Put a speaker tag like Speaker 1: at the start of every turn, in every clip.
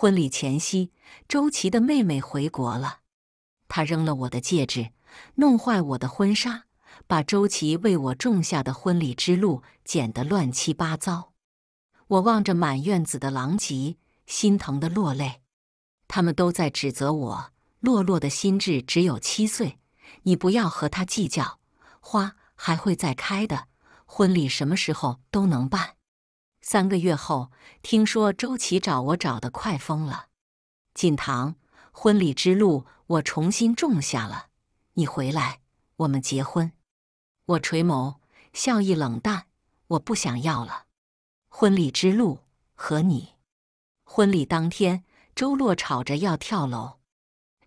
Speaker 1: 婚礼前夕，周琦的妹妹回国了。她扔了我的戒指，弄坏我的婚纱，把周琦为我种下的婚礼之路剪得乱七八糟。我望着满院子的狼藉，心疼的落泪。他们都在指责我。洛洛的心智只有七岁，你不要和他计较。花还会再开的，婚礼什么时候都能办。三个月后，听说周琦找我找的快疯了。锦棠，婚礼之路我重新种下了。你回来，我们结婚。我垂眸，笑意冷淡。我不想要了。婚礼之路和你。婚礼当天，周洛吵着要跳楼，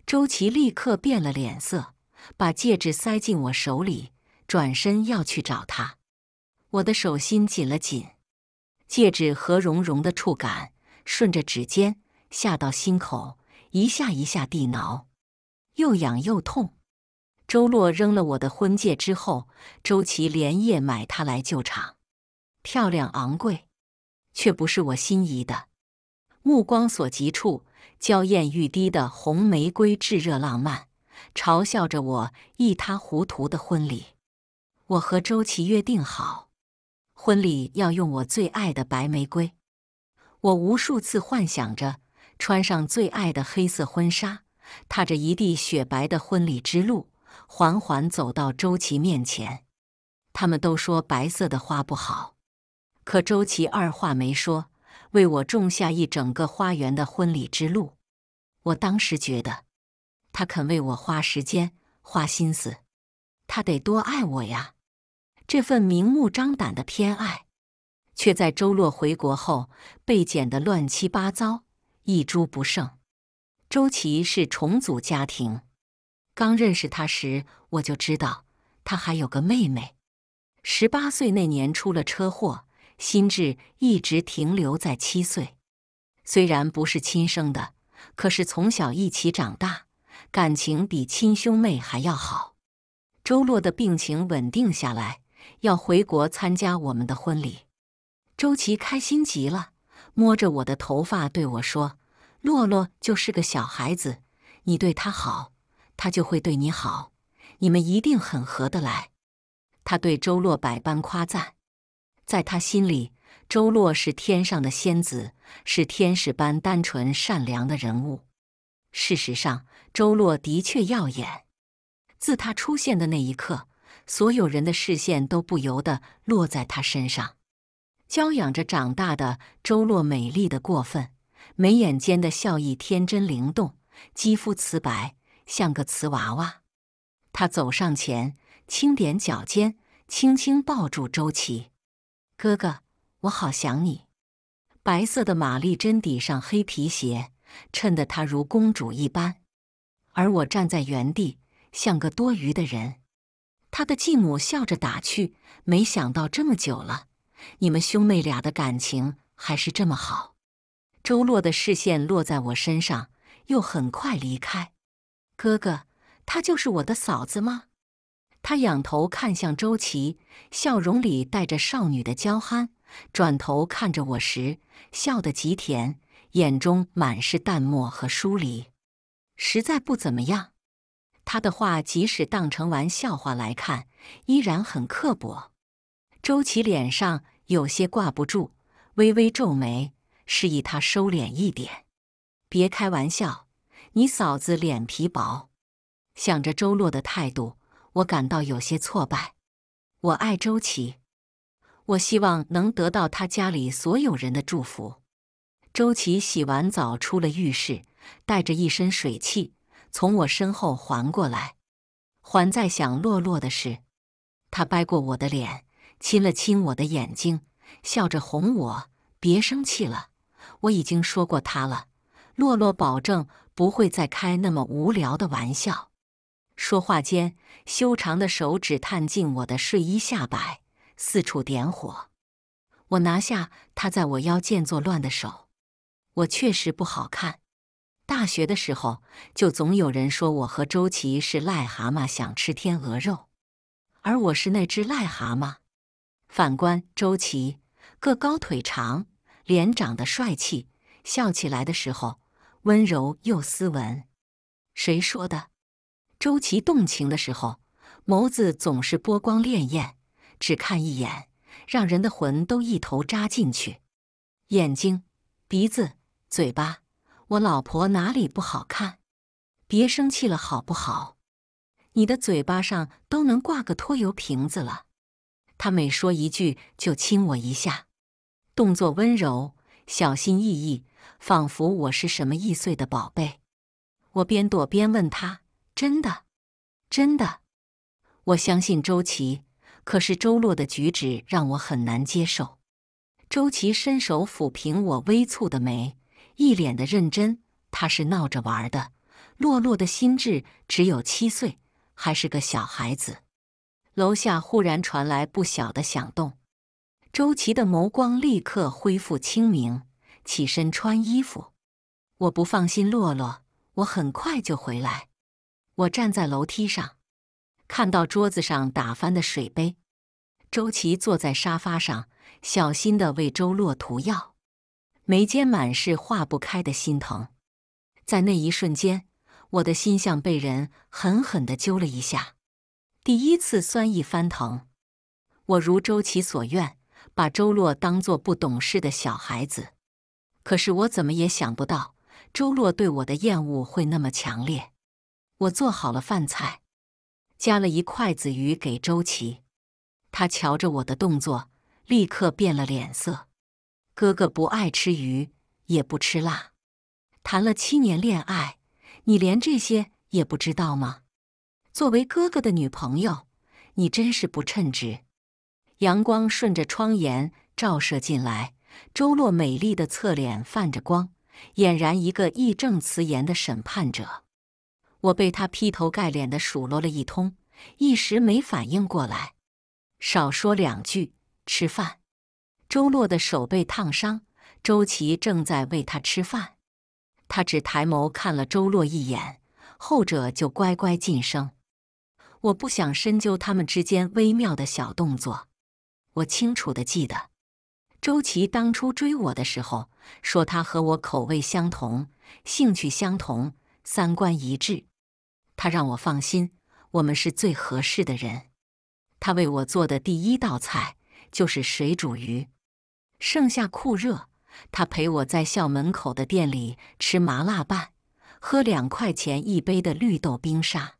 Speaker 1: 周琦立刻变了脸色，把戒指塞进我手里，转身要去找他。我的手心紧了紧。戒指和融融的触感，顺着指尖下到心口，一下一下地挠，又痒又痛。周洛扔了我的婚戒之后，周琦连夜买它来救场，漂亮昂贵，却不是我心仪的。目光所及处，娇艳欲滴的红玫瑰，炙热浪漫，嘲笑着我一塌糊涂的婚礼。我和周琦约定好。婚礼要用我最爱的白玫瑰。我无数次幻想着穿上最爱的黑色婚纱，踏着一地雪白的婚礼之路，缓缓走到周琦面前。他们都说白色的花不好，可周琦二话没说，为我种下一整个花园的婚礼之路。我当时觉得，他肯为我花时间、花心思，他得多爱我呀。这份明目张胆的偏爱，却在周洛回国后被剪得乱七八糟，一株不剩。周琦是重组家庭，刚认识他时我就知道他还有个妹妹。十八岁那年出了车祸，心智一直停留在七岁。虽然不是亲生的，可是从小一起长大，感情比亲兄妹还要好。周洛的病情稳定下来。要回国参加我们的婚礼，周琦开心极了，摸着我的头发对我说：“洛洛就是个小孩子，你对他好，他就会对你好，你们一定很合得来。”他对周洛百般夸赞，在他心里，周洛是天上的仙子，是天使般单纯善良的人物。事实上，周洛的确耀眼，自他出现的那一刻。所有人的视线都不由得落在他身上。娇养着长大的周洛，美丽的过分，眉眼间的笑意天真灵动，肌肤瓷白，像个瓷娃娃。他走上前，轻点脚尖，轻轻抱住周琦：“哥哥，我好想你。”白色的玛丽珍底上黑皮鞋，衬得她如公主一般。而我站在原地，像个多余的人。他的继母笑着打趣：“没想到这么久了，你们兄妹俩的感情还是这么好。”周洛的视线落在我身上，又很快离开。哥哥，她就是我的嫂子吗？他仰头看向周琦，笑容里带着少女的娇憨，转头看着我时笑得极甜，眼中满是淡漠和疏离，实在不怎么样。他的话，即使当成玩笑话来看，依然很刻薄。周琦脸上有些挂不住，微微皱眉，示意他收敛一点，别开玩笑。你嫂子脸皮薄，想着周洛的态度，我感到有些挫败。我爱周琦，我希望能得到他家里所有人的祝福。周琦洗完澡出了浴室，带着一身水气。从我身后环过来，环在想洛洛的事。他掰过我的脸，亲了亲我的眼睛，笑着哄我：“别生气了，我已经说过他了。洛洛保证不会再开那么无聊的玩笑。”说话间，修长的手指探进我的睡衣下摆，四处点火。我拿下他在我腰间作乱的手，我确实不好看。大学的时候，就总有人说我和周琦是癞蛤蟆想吃天鹅肉，而我是那只癞蛤蟆。反观周琦，个高腿长，脸长得帅气，笑起来的时候温柔又斯文。谁说的？周琦动情的时候，眸子总是波光潋滟，只看一眼，让人的魂都一头扎进去。眼睛、鼻子、嘴巴。我老婆哪里不好看？别生气了，好不好？你的嘴巴上都能挂个拖油瓶子了。他每说一句就亲我一下，动作温柔，小心翼翼，仿佛我是什么易碎的宝贝。我边躲边问他：“真的？真的？”我相信周琦，可是周洛的举止让我很难接受。周琦伸手抚平我微蹙的眉。一脸的认真，他是闹着玩的。洛洛的心智只有七岁，还是个小孩子。楼下忽然传来不小的响动，周琦的眸光立刻恢复清明，起身穿衣服。我不放心洛洛，我很快就回来。我站在楼梯上，看到桌子上打翻的水杯。周琦坐在沙发上，小心的为周洛涂药。眉间满是化不开的心疼，在那一瞬间，我的心像被人狠狠地揪了一下。第一次酸意翻腾，我如周琦所愿，把周洛当作不懂事的小孩子。可是我怎么也想不到，周洛对我的厌恶会那么强烈。我做好了饭菜，夹了一筷子鱼给周琦，他瞧着我的动作，立刻变了脸色。哥哥不爱吃鱼，也不吃辣，谈了七年恋爱，你连这些也不知道吗？作为哥哥的女朋友，你真是不称职。阳光顺着窗沿照射进来，周洛美丽的侧脸泛着光，俨然一个义正辞严的审判者。我被他劈头盖脸的数落了一通，一时没反应过来。少说两句，吃饭。周洛的手被烫伤，周琦正在喂他吃饭。他只抬眸看了周洛一眼，后者就乖乖噤声。我不想深究他们之间微妙的小动作。我清楚的记得，周琦当初追我的时候，说他和我口味相同，兴趣相同，三观一致。他让我放心，我们是最合适的人。他为我做的第一道菜就是水煮鱼。盛夏酷热，他陪我在校门口的店里吃麻辣拌，喝两块钱一杯的绿豆冰沙。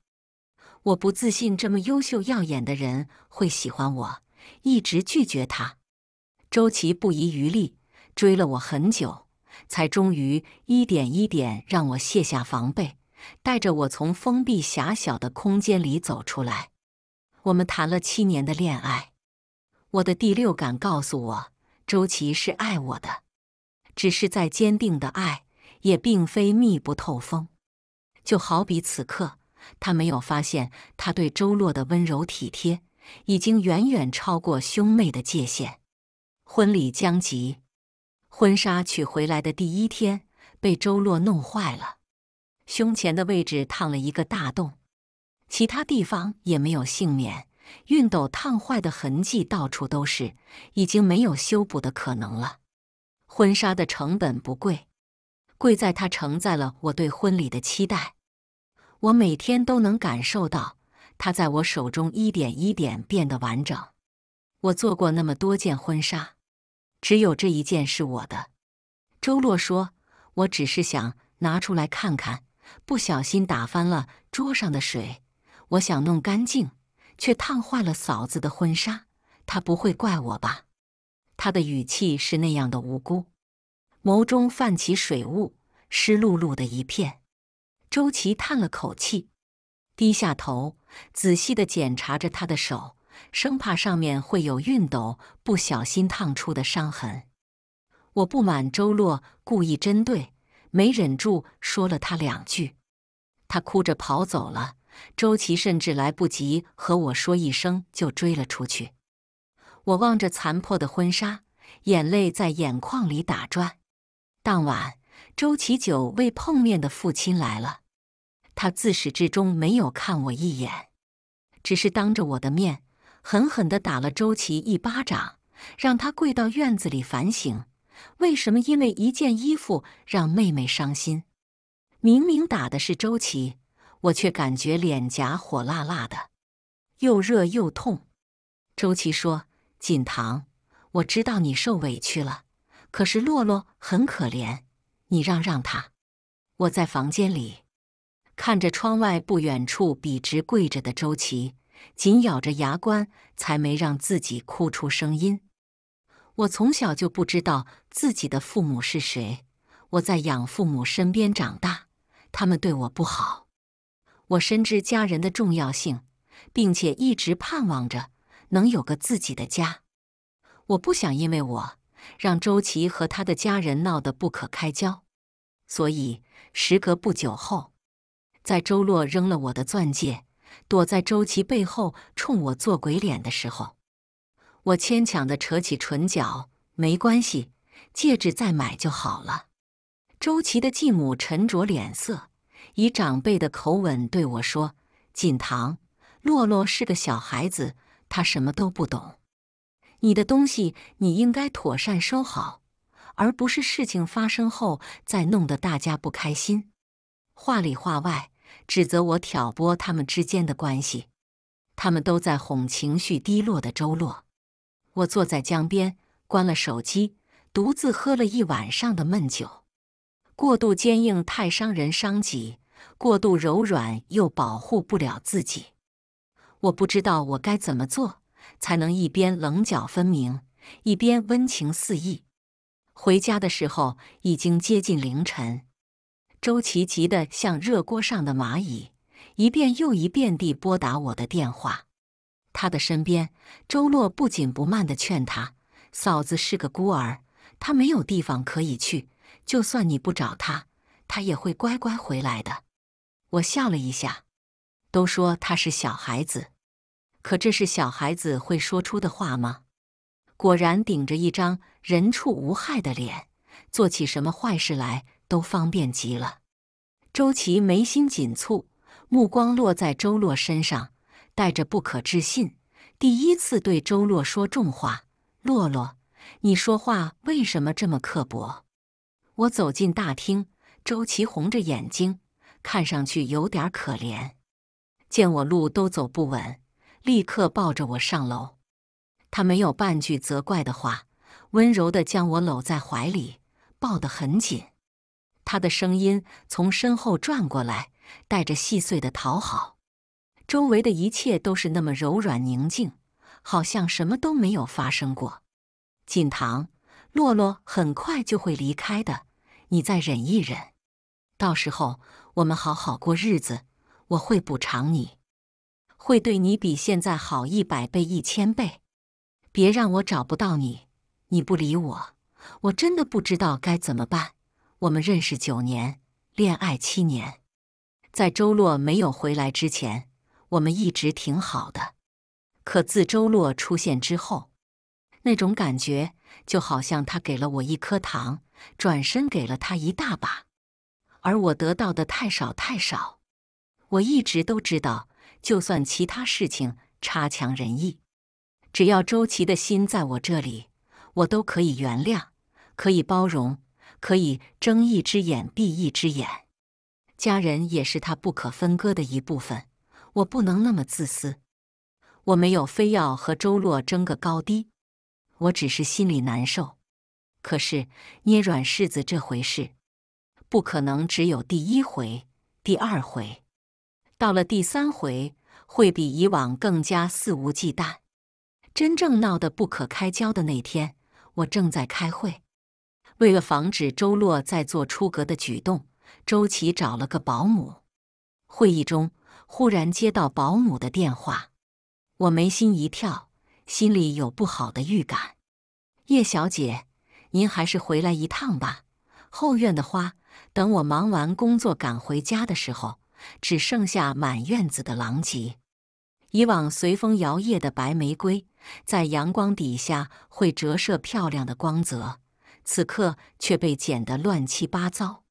Speaker 1: 我不自信，这么优秀耀眼的人会喜欢我，一直拒绝他。周琦不遗余力追了我很久，才终于一点一点让我卸下防备，带着我从封闭狭小的空间里走出来。我们谈了七年的恋爱，我的第六感告诉我。周琦是爱我的，只是再坚定的爱也并非密不透风。就好比此刻，他没有发现他对周洛的温柔体贴已经远远超过兄妹的界限。婚礼将及，婚纱取回来的第一天被周洛弄坏了，胸前的位置烫了一个大洞，其他地方也没有幸免。熨斗烫坏的痕迹到处都是，已经没有修补的可能了。婚纱的成本不贵，贵在它承载了我对婚礼的期待。我每天都能感受到它在我手中一点一点变得完整。我做过那么多件婚纱，只有这一件是我的。周洛说：“我只是想拿出来看看，不小心打翻了桌上的水，我想弄干净。”却烫坏了嫂子的婚纱，他不会怪我吧？他的语气是那样的无辜，眸中泛起水雾，湿漉漉的一片。周琦叹了口气，低下头，仔细的检查着他的手，生怕上面会有熨斗不小心烫出的伤痕。我不满周洛故意针对，没忍住说了他两句，他哭着跑走了。周琦甚至来不及和我说一声，就追了出去。我望着残破的婚纱，眼泪在眼眶里打转。当晚，周琦久未碰面的父亲来了，他自始至终没有看我一眼，只是当着我的面狠狠地打了周琦一巴掌，让他跪到院子里反省：为什么因为一件衣服让妹妹伤心？明明打的是周琦。我却感觉脸颊火辣辣的，又热又痛。周琦说：“锦棠，我知道你受委屈了，可是洛洛很可怜，你让让他。”我在房间里看着窗外不远处笔直跪着的周琦，紧咬着牙关，才没让自己哭出声音。我从小就不知道自己的父母是谁，我在养父母身边长大，他们对我不好。我深知家人的重要性，并且一直盼望着能有个自己的家。我不想因为我让周琦和他的家人闹得不可开交，所以时隔不久后，在周洛扔了我的钻戒，躲在周琦背后冲我做鬼脸的时候，我牵强地扯起唇角：“没关系，戒指再买就好了。”周琦的继母沉着脸色。以长辈的口吻对我说：“锦棠，洛洛是个小孩子，他什么都不懂。你的东西你应该妥善收好，而不是事情发生后再弄得大家不开心。”话里话外指责我挑拨他们之间的关系。他们都在哄情绪低落的周洛。我坐在江边，关了手机，独自喝了一晚上的闷酒。过度坚硬太伤人伤己。过度柔软又保护不了自己，我不知道我该怎么做才能一边棱角分明，一边温情四溢。回家的时候已经接近凌晨，周琦急得像热锅上的蚂蚁，一遍又一遍地拨打我的电话。他的身边，周洛不紧不慢地劝他：“嫂子是个孤儿，她没有地方可以去，就算你不找她，她也会乖乖回来的。”我笑了一下，都说他是小孩子，可这是小孩子会说出的话吗？果然，顶着一张人畜无害的脸，做起什么坏事来都方便极了。周琦眉心紧蹙，目光落在周洛身上，带着不可置信，第一次对周洛说重话：“洛洛，你说话为什么这么刻薄？”我走进大厅，周琦红着眼睛。看上去有点可怜，见我路都走不稳，立刻抱着我上楼。他没有半句责怪的话，温柔的将我搂在怀里，抱得很紧。他的声音从身后转过来，带着细碎的讨好。周围的一切都是那么柔软宁静，好像什么都没有发生过。锦棠，洛洛很快就会离开的，你再忍一忍，到时候。我们好好过日子，我会补偿你，会对你比现在好一百倍、一千倍。别让我找不到你，你不理我，我真的不知道该怎么办。我们认识九年，恋爱七年，在周洛没有回来之前，我们一直挺好的。可自周洛出现之后，那种感觉就好像他给了我一颗糖，转身给了他一大把。而我得到的太少太少，我一直都知道。就算其他事情差强人意，只要周琦的心在我这里，我都可以原谅，可以包容，可以睁一只眼闭一只眼。家人也是他不可分割的一部分，我不能那么自私。我没有非要和周洛争个高低，我只是心里难受。可是捏软柿子这回事。不可能只有第一回、第二回，到了第三回会比以往更加肆无忌惮。真正闹得不可开交的那天，我正在开会。为了防止周洛再做出格的举动，周琦找了个保姆。会议中忽然接到保姆的电话，我眉心一跳，心里有不好的预感。叶小姐，您还是回来一趟吧，后院的花。等我忙完工作赶回家的时候，只剩下满院子的狼藉。以往随风摇曳的白玫瑰，在阳光底下会折射漂亮的光泽，此刻却被剪得乱七八糟。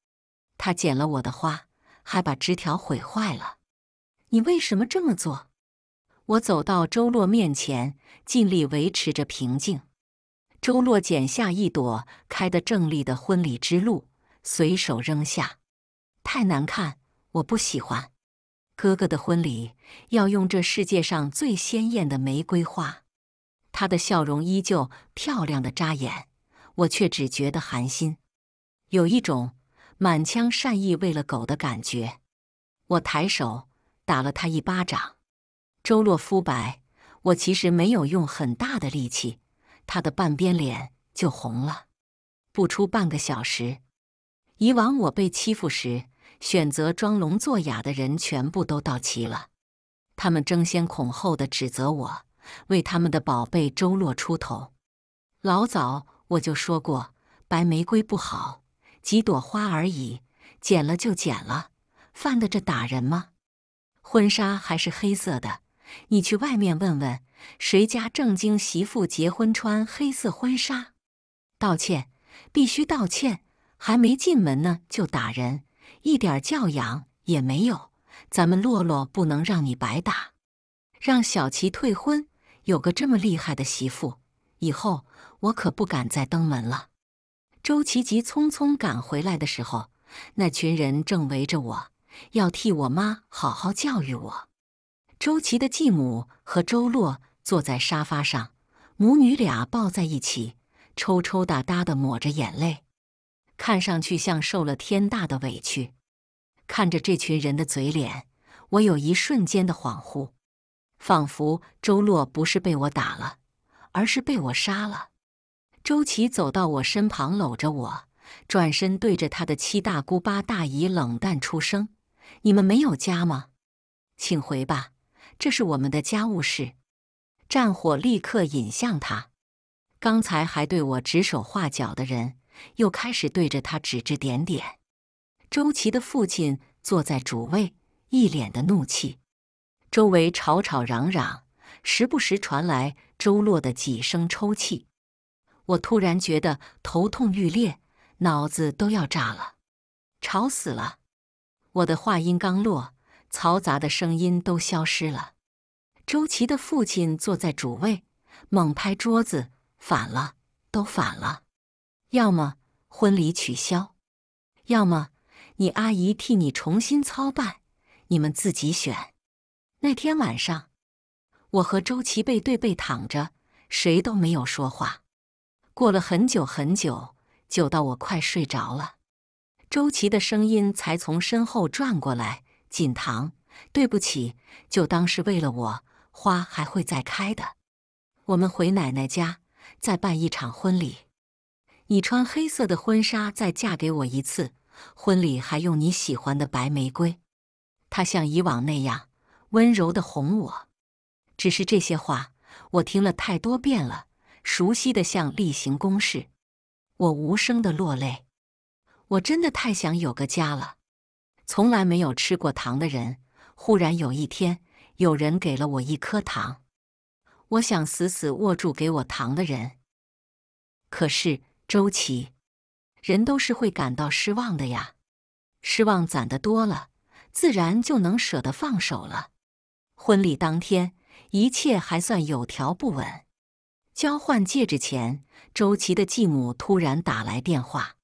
Speaker 1: 他剪了我的花，还把枝条毁坏了。你为什么这么做？我走到周洛面前，尽力维持着平静。周洛剪下一朵开得正丽的婚礼之路。随手扔下，太难看，我不喜欢。哥哥的婚礼要用这世界上最鲜艳的玫瑰花。他的笑容依旧漂亮的扎眼，我却只觉得寒心，有一种满腔善意喂了狗的感觉。我抬手打了他一巴掌。周洛肤白，我其实没有用很大的力气，他的半边脸就红了。不出半个小时。以往我被欺负时，选择装聋作哑的人全部都到齐了，他们争先恐后的指责我，为他们的宝贝周洛出头。老早我就说过，白玫瑰不好，几朵花而已，剪了就剪了，犯得着打人吗？婚纱还是黑色的，你去外面问问，谁家正经媳妇结婚穿黑色婚纱？道歉，必须道歉。还没进门呢，就打人，一点教养也没有。咱们洛洛不能让你白打，让小齐退婚。有个这么厉害的媳妇，以后我可不敢再登门了。周琦急匆匆赶回来的时候，那群人正围着我，要替我妈好好教育我。周琦的继母和周洛坐在沙发上，母女俩抱在一起，抽抽搭搭的抹着眼泪。看上去像受了天大的委屈，看着这群人的嘴脸，我有一瞬间的恍惚，仿佛周洛不是被我打了，而是被我杀了。周琦走到我身旁，搂着我，转身对着他的七大姑八大姨冷淡出声：“你们没有家吗？请回吧，这是我们的家务事。”战火立刻引向他，刚才还对我指手画脚的人。又开始对着他指指点点。周琦的父亲坐在主位，一脸的怒气。周围吵吵嚷嚷，时不时传来周洛的几声抽泣。我突然觉得头痛欲裂，脑子都要炸了，吵死了！我的话音刚落，嘈杂的声音都消失了。周琦的父亲坐在主位，猛拍桌子：“反了，都反了！”要么婚礼取消，要么你阿姨替你重新操办，你们自己选。那天晚上，我和周琦背对背躺着，谁都没有说话。过了很久很久，久到我快睡着了，周琦的声音才从身后转过来：“锦棠，对不起，就当是为了我，花还会再开的。我们回奶奶家，再办一场婚礼。”你穿黑色的婚纱再嫁给我一次，婚礼还用你喜欢的白玫瑰。他像以往那样温柔的哄我，只是这些话我听了太多遍了，熟悉的像例行公事。我无声的落泪。我真的太想有个家了。从来没有吃过糖的人，忽然有一天有人给了我一颗糖，我想死死握住给我糖的人，可是。周琦，人都是会感到失望的呀。失望攒得多了，自然就能舍得放手了。婚礼当天，一切还算有条不紊。交换戒指前，周琦的继母突然打来电话。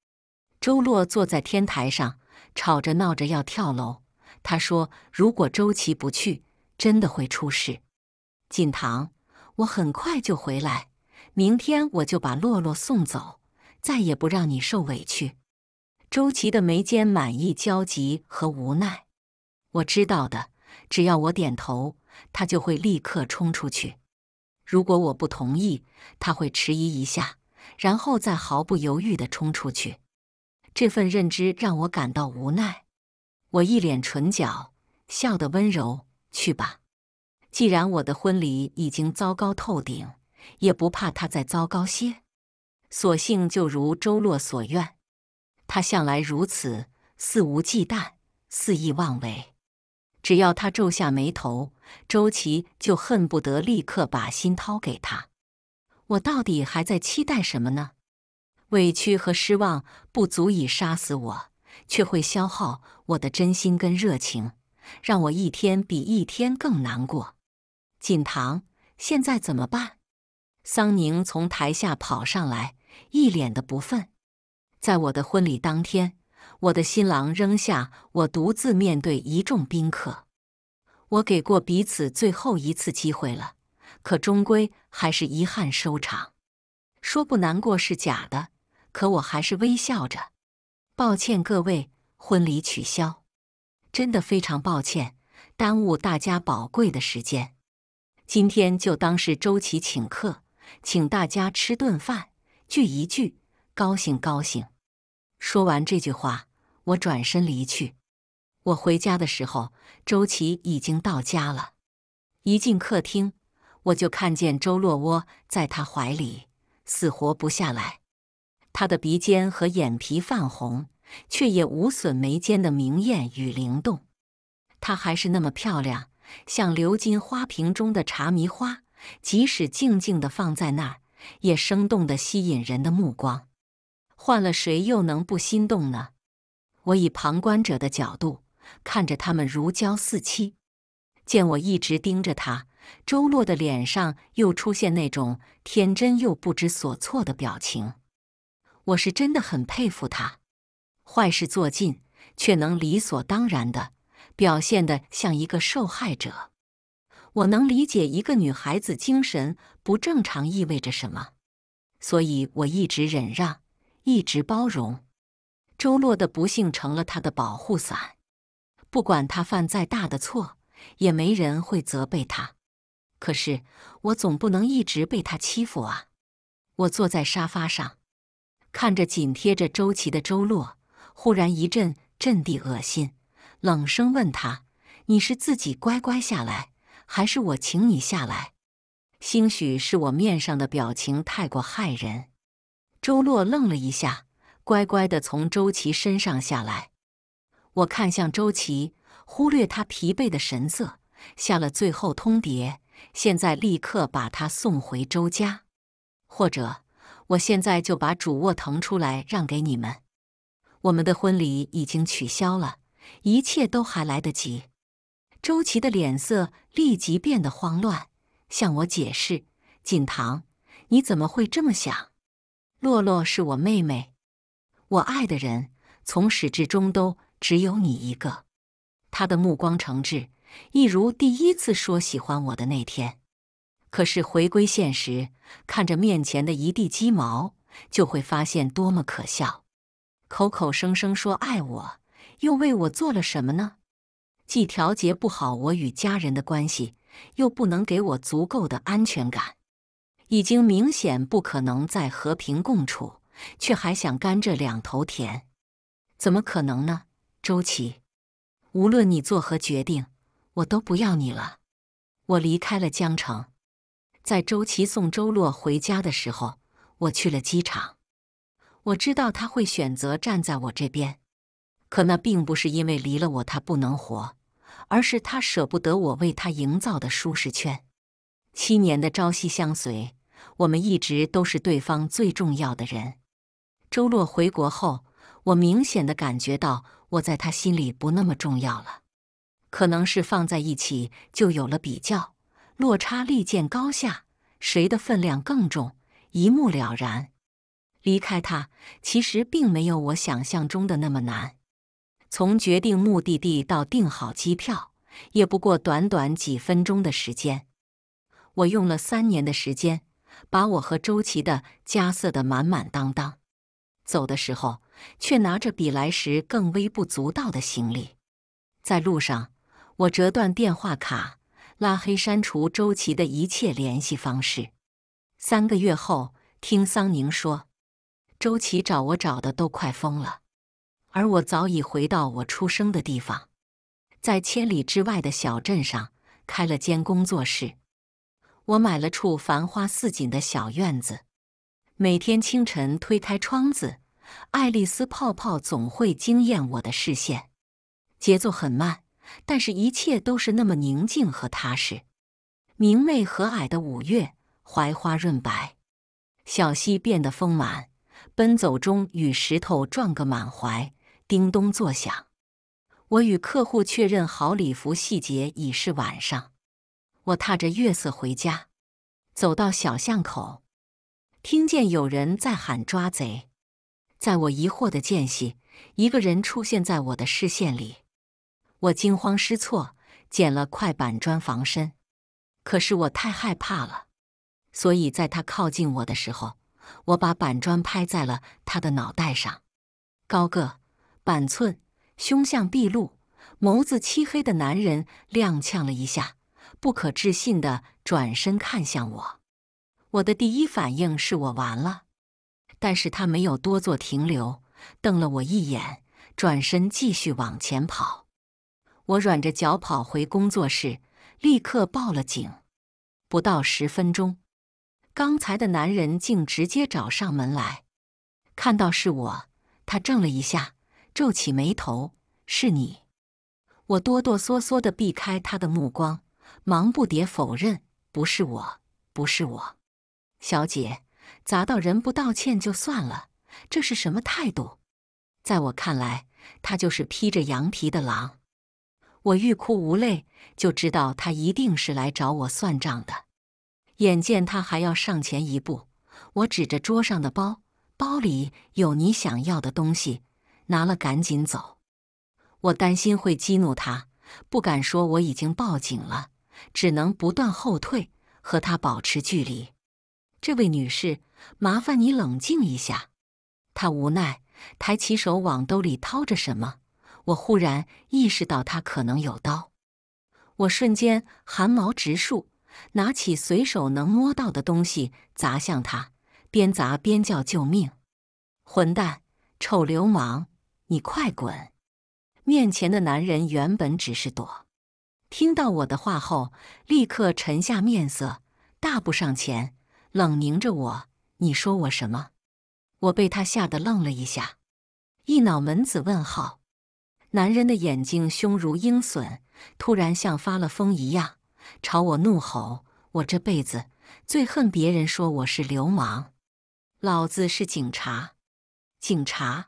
Speaker 1: 周洛坐在天台上，吵着闹着要跳楼。他说：“如果周琦不去，真的会出事。”锦棠，我很快就回来。明天我就把洛洛送走。再也不让你受委屈。周琦的眉间满溢焦急和无奈。我知道的，只要我点头，他就会立刻冲出去；如果我不同意，他会迟疑一下，然后再毫不犹豫地冲出去。这份认知让我感到无奈。我一脸唇角笑得温柔：“去吧，既然我的婚礼已经糟糕透顶，也不怕他再糟糕些。”所幸就如周洛所愿，他向来如此肆无忌惮、肆意妄为。只要他皱下眉头，周琦就恨不得立刻把心掏给他。我到底还在期待什么呢？委屈和失望不足以杀死我，却会消耗我的真心跟热情，让我一天比一天更难过。锦棠，现在怎么办？桑宁从台下跑上来。一脸的不忿。在我的婚礼当天，我的新郎扔下我，独自面对一众宾客。我给过彼此最后一次机会了，可终归还是遗憾收场。说不难过是假的，可我还是微笑着。抱歉各位，婚礼取消，真的非常抱歉，耽误大家宝贵的时间。今天就当是周琦请客，请大家吃顿饭。聚一聚，高兴高兴。说完这句话，我转身离去。我回家的时候，周琦已经到家了。一进客厅，我就看见周洛窝在他怀里，死活不下来。他的鼻尖和眼皮泛红，却也无损眉间的明艳与灵动。她还是那么漂亮，像鎏金花瓶中的茶蘼花，即使静静的放在那儿。也生动的吸引人的目光，换了谁又能不心动呢？我以旁观者的角度看着他们如胶似漆，见我一直盯着他，周洛的脸上又出现那种天真又不知所措的表情。我是真的很佩服他，坏事做尽，却能理所当然的表现的像一个受害者。我能理解一个女孩子精神不正常意味着什么，所以我一直忍让，一直包容。周洛的不幸成了他的保护伞，不管他犯再大的错，也没人会责备他。可是我总不能一直被他欺负啊！我坐在沙发上，看着紧贴着周琦的周洛，忽然一阵阵地恶心，冷声问他：“你是自己乖乖下来？”还是我请你下来，兴许是我面上的表情太过骇人。周洛愣了一下，乖乖的从周琦身上下来。我看向周琦，忽略他疲惫的神色，下了最后通牒：现在立刻把他送回周家，或者我现在就把主卧腾出来让给你们。我们的婚礼已经取消了，一切都还来得及。周琦的脸色立即变得慌乱，向我解释：“锦棠，你怎么会这么想？洛洛是我妹妹，我爱的人从始至终都只有你一个。”他的目光诚挚，一如第一次说喜欢我的那天。可是回归现实，看着面前的一地鸡毛，就会发现多么可笑。口口声声说爱我，又为我做了什么呢？既调节不好我与家人的关系，又不能给我足够的安全感，已经明显不可能再和平共处，却还想甘蔗两头甜，怎么可能呢？周琦，无论你作何决定，我都不要你了。我离开了江城，在周琦送周洛回家的时候，我去了机场。我知道他会选择站在我这边，可那并不是因为离了我他不能活。而是他舍不得我为他营造的舒适圈。七年的朝夕相随，我们一直都是对方最重要的人。周洛回国后，我明显的感觉到我在他心里不那么重要了。可能是放在一起就有了比较，落差立见高下，谁的分量更重，一目了然。离开他，其实并没有我想象中的那么难。从决定目的地到订好机票，也不过短短几分钟的时间。我用了三年的时间，把我和周琦的家塞得满满当当。走的时候，却拿着比来时更微不足道的行李。在路上，我折断电话卡，拉黑、删除周琦的一切联系方式。三个月后，听桑宁说，周琦找我找的都快疯了。而我早已回到我出生的地方，在千里之外的小镇上开了间工作室。我买了处繁花似锦的小院子，每天清晨推开窗子，爱丽丝泡泡总会惊艳我的视线。节奏很慢，但是一切都是那么宁静和踏实。明媚和蔼的五月，槐花润白，小溪变得丰满，奔走中与石头撞个满怀。叮咚作响，我与客户确认好礼服细节已是晚上。我踏着月色回家，走到小巷口，听见有人在喊“抓贼”。在我疑惑的间隙，一个人出现在我的视线里。我惊慌失措，捡了块板砖防身。可是我太害怕了，所以在他靠近我的时候，我把板砖拍在了他的脑袋上。高个。板寸，凶相毕露，眸子漆黑的男人踉跄了一下，不可置信的转身看向我。我的第一反应是我完了，但是他没有多做停留，瞪了我一眼，转身继续往前跑。我软着脚跑回工作室，立刻报了警。不到十分钟，刚才的男人竟直接找上门来，看到是我，他怔了一下。皱起眉头，是你？我哆哆嗦嗦的避开他的目光，忙不迭否认：“不是我，不是我。”小姐，砸到人不道歉就算了，这是什么态度？在我看来，他就是披着羊皮的狼。我欲哭无泪，就知道他一定是来找我算账的。眼见他还要上前一步，我指着桌上的包包里有你想要的东西。拿了赶紧走，我担心会激怒他，不敢说我已经报警了，只能不断后退，和他保持距离。这位女士，麻烦你冷静一下。他无奈抬起手往兜里掏着什么，我忽然意识到他可能有刀，我瞬间寒毛直竖，拿起随手能摸到的东西砸向他，边砸边叫救命！混蛋，臭流氓！你快滚！面前的男人原本只是躲，听到我的话后，立刻沉下面色，大步上前，冷凝着我：“你说我什么？”我被他吓得愣了一下，一脑门子问号。男人的眼睛凶如鹰隼，突然像发了疯一样朝我怒吼：“我这辈子最恨别人说我是流氓，老子是警察，警察！”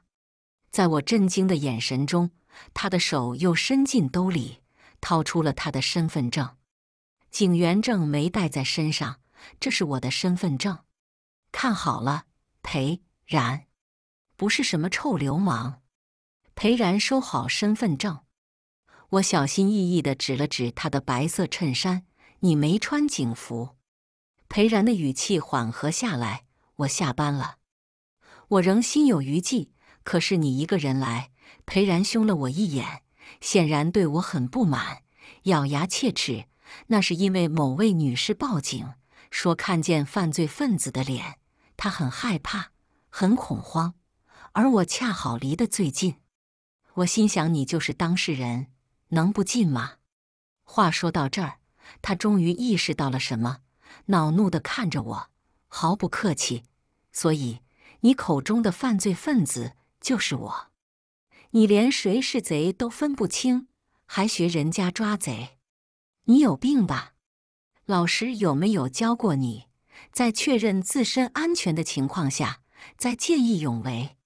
Speaker 1: 在我震惊的眼神中，他的手又伸进兜里，掏出了他的身份证。警员证没带在身上，这是我的身份证。看好了，裴然，不是什么臭流氓。裴然收好身份证。我小心翼翼的指了指他的白色衬衫：“你没穿警服。”裴然的语气缓和下来：“我下班了。”我仍心有余悸。可是你一个人来，裴然凶了我一眼，显然对我很不满，咬牙切齿。那是因为某位女士报警说看见犯罪分子的脸，她很害怕，很恐慌，而我恰好离得最近。我心想，你就是当事人，能不进吗？话说到这儿，他终于意识到了什么，恼怒地看着我，毫不客气。所以你口中的犯罪分子。就是我，你连谁是贼都分不清，还学人家抓贼，你有病吧？老师有没有教过你在确认自身安全的情况下再见义勇为？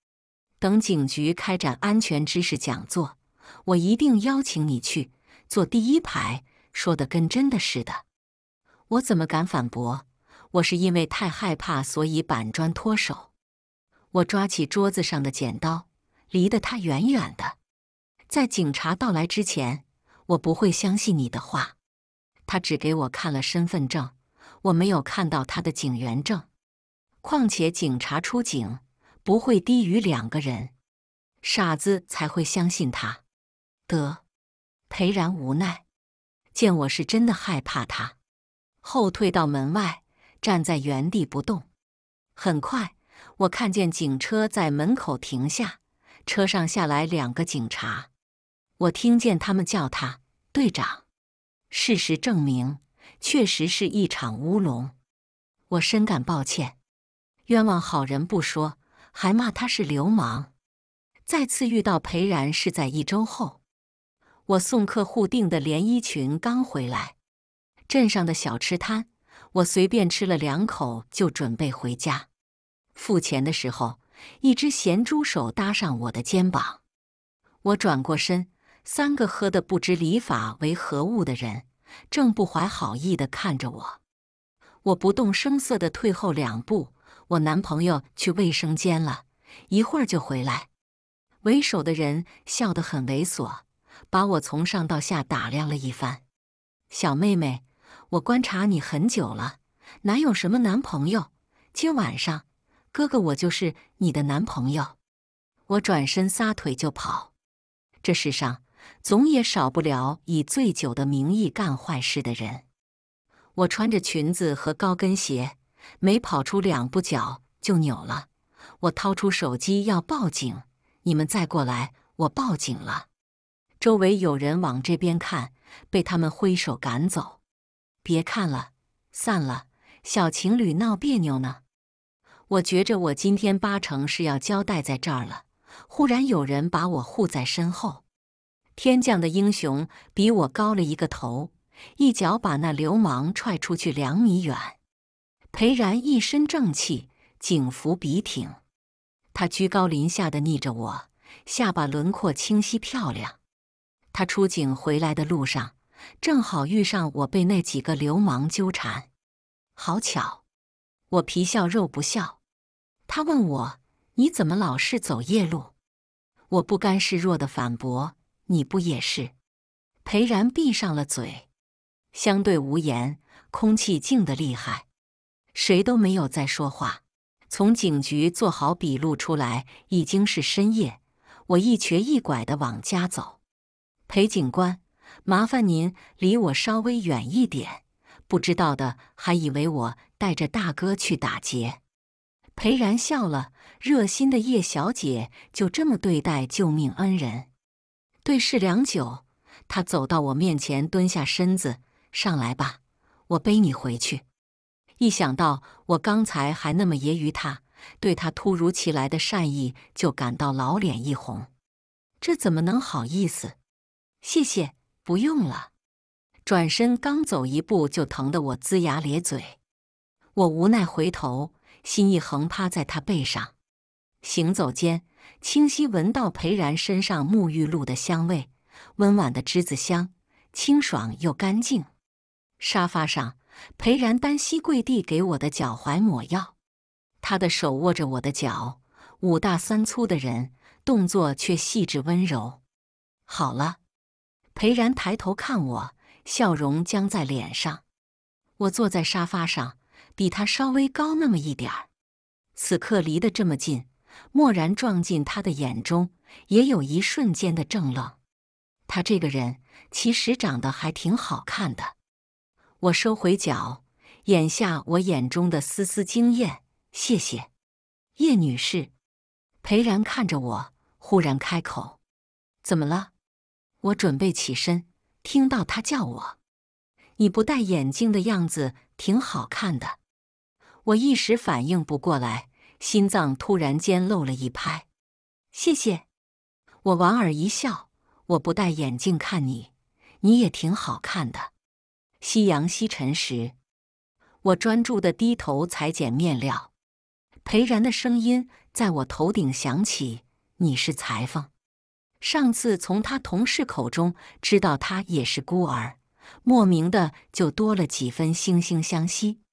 Speaker 1: 等警局开展安全知识讲座，我一定邀请你去坐第一排，说的跟真的似的。我怎么敢反驳？我是因为太害怕，所以板砖脱手。我抓起桌子上的剪刀，离得他远远的。在警察到来之前，我不会相信你的话。他只给我看了身份证，我没有看到他的警员证。况且警察出警不会低于两个人，傻子才会相信他。得，裴然无奈，见我是真的害怕他，后退到门外，站在原地不动。很快。我看见警车在门口停下，车上下来两个警察。我听见他们叫他队长。事实证明，确实是一场乌龙。我深感抱歉，冤枉好人不说，还骂他是流氓。再次遇到裴然是在一周后，我送客户订的连衣裙刚回来，镇上的小吃摊，我随便吃了两口就准备回家。付钱的时候，一只咸猪手搭上我的肩膀，我转过身，三个喝的不知礼法为何物的人正不怀好意的看着我。我不动声色的退后两步，我男朋友去卫生间了，一会儿就回来。为首的人笑得很猥琐，把我从上到下打量了一番。小妹妹，我观察你很久了，哪有什么男朋友？今晚上。哥哥，我就是你的男朋友。我转身撒腿就跑。这世上总也少不了以醉酒的名义干坏事的人。我穿着裙子和高跟鞋，没跑出两步脚就扭了。我掏出手机要报警，你们再过来，我报警了。周围有人往这边看，被他们挥手赶走。别看了，散了，小情侣闹别扭呢。我觉着我今天八成是要交代在这儿了。忽然有人把我护在身后，天降的英雄比我高了一个头，一脚把那流氓踹出去两米远。裴然一身正气，警服笔挺，他居高临下的睨着我，下巴轮廓清晰漂亮。他出警回来的路上，正好遇上我被那几个流氓纠缠，好巧。我皮笑肉不笑。他问我：“你怎么老是走夜路？”我不甘示弱的反驳：“你不也是？”裴然闭上了嘴，相对无言，空气静得厉害，谁都没有再说话。从警局做好笔录出来，已经是深夜。我一瘸一拐的往家走。裴警官，麻烦您离我稍微远一点，不知道的还以为我带着大哥去打劫。裴然笑了，热心的叶小姐就这么对待救命恩人。对视良久，他走到我面前，蹲下身子：“上来吧，我背你回去。”一想到我刚才还那么揶揄他，对他突如其来的善意就感到老脸一红。这怎么能好意思？谢谢，不用了。转身刚走一步，就疼得我龇牙咧嘴。我无奈回头。心一横，趴在他背上，行走间清晰闻到裴然身上沐浴露的香味，温婉的栀子香，清爽又干净。沙发上，裴然单膝跪地，给我的脚踝抹药，他的手握着我的脚，五大三粗的人，动作却细致温柔。好了，裴然抬头看我，笑容僵在脸上。我坐在沙发上。比他稍微高那么一点儿，此刻离得这么近，蓦然撞进他的眼中，也有一瞬间的怔愣。他这个人其实长得还挺好看的。我收回脚，眼下我眼中的丝丝惊艳，谢谢叶女士。裴然看着我，忽然开口：“怎么了？”我准备起身，听到他叫我：“你不戴眼镜的样子挺好看的。”我一时反应不过来，心脏突然间漏了一拍。谢谢，我莞尔一笑。我不戴眼镜看你，你也挺好看的。夕阳西沉时，我专注的低头裁剪面料。裴然的声音在我头顶响起：“你是裁缝。”上次从他同事口中知道他也是孤儿，莫名的就多了几分惺惺相惜。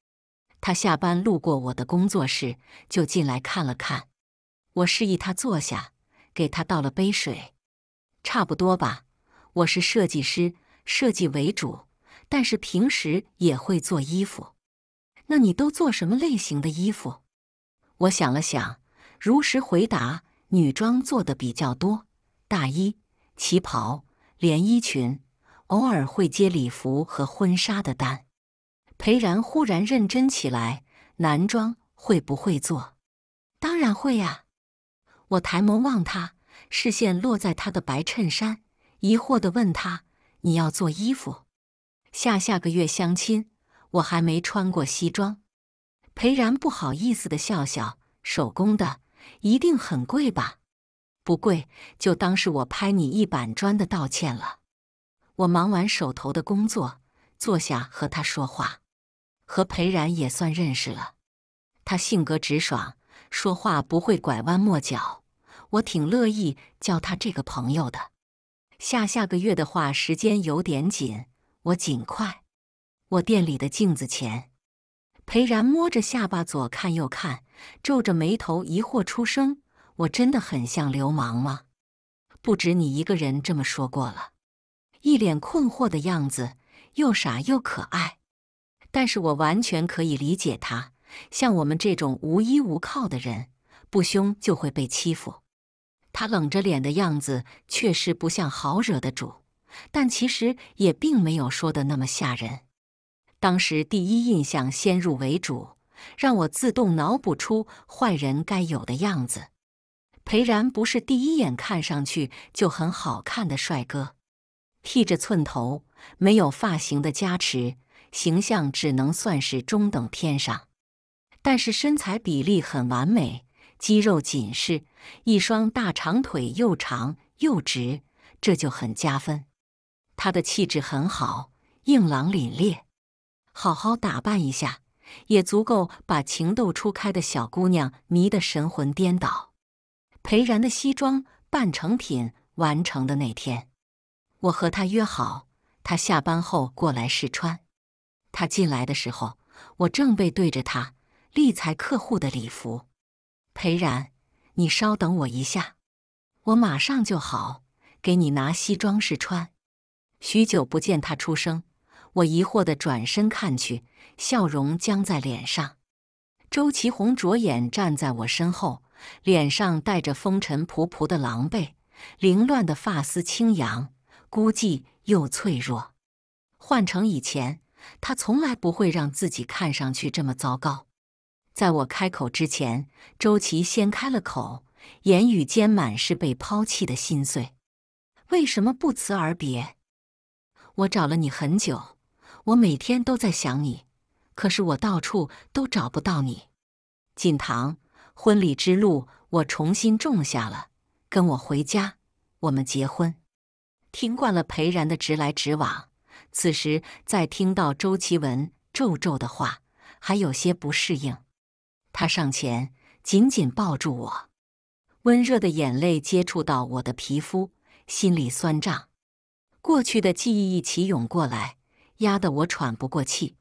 Speaker 1: 他下班路过我的工作室，就进来看了看。我示意他坐下，给他倒了杯水。差不多吧，我是设计师，设计为主，但是平时也会做衣服。那你都做什么类型的衣服？我想了想，如实回答：女装做的比较多，大衣、旗袍、连衣裙，偶尔会接礼服和婚纱的单。裴然忽然认真起来：“男装会不会做？”“当然会呀。”我抬眸望他，视线落在他的白衬衫，疑惑地问他：“你要做衣服？下下个月相亲，我还没穿过西装。”裴然不好意思地笑笑：“手工的，一定很贵吧？”“不贵，就当是我拍你一板砖的道歉了。”我忙完手头的工作，坐下和他说话。和裴然也算认识了，他性格直爽，说话不会拐弯抹角，我挺乐意交他这个朋友的。下下个月的话，时间有点紧，我尽快。我店里的镜子前，裴然摸着下巴左看右看，皱着眉头疑惑出声：“我真的很像流氓吗？”不止你一个人这么说过了，一脸困惑的样子，又傻又可爱。但是我完全可以理解他，像我们这种无依无靠的人，不凶就会被欺负。他冷着脸的样子确实不像好惹的主，但其实也并没有说的那么吓人。当时第一印象先入为主，让我自动脑补出坏人该有的样子。裴然不是第一眼看上去就很好看的帅哥，剃着寸头，没有发型的加持。形象只能算是中等偏上，但是身材比例很完美，肌肉紧实，一双大长腿又长又直，这就很加分。他的气质很好，硬朗凛冽，好好打扮一下也足够把情窦初开的小姑娘迷得神魂颠倒。裴然的西装半成品完成的那天，我和他约好，他下班后过来试穿。他进来的时候，我正背对着他，立裁客户的礼服。裴然，你稍等我一下，我马上就好，给你拿西装试穿。许久不见他出声，我疑惑的转身看去，笑容僵在脸上。周其红着眼站在我身后，脸上带着风尘仆仆的狼狈，凌乱的发丝轻扬，孤寂又脆弱。换成以前。他从来不会让自己看上去这么糟糕。在我开口之前，周琦先开了口，言语间满是被抛弃的心碎。为什么不辞而别？我找了你很久，我每天都在想你，可是我到处都找不到你。锦棠，婚礼之路我重新种下了，跟我回家，我们结婚。听惯了裴然的直来直往。此时，在听到周奇文皱皱的话，还有些不适应。他上前紧紧抱住我，温热的眼泪接触到我的皮肤，心里酸胀。过去的记忆一起涌过来，压得我喘不过气。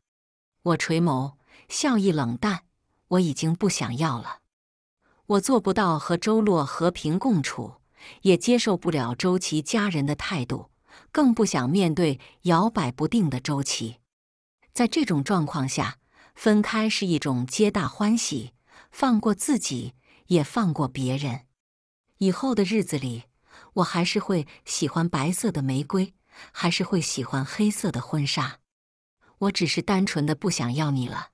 Speaker 1: 我垂眸，笑意冷淡。我已经不想要了。我做不到和周洛和平共处，也接受不了周琦家人的态度。更不想面对摇摆不定的周琦，在这种状况下，分开是一种皆大欢喜，放过自己也放过别人。以后的日子里，我还是会喜欢白色的玫瑰，还是会喜欢黑色的婚纱。我只是单纯的不想要你了。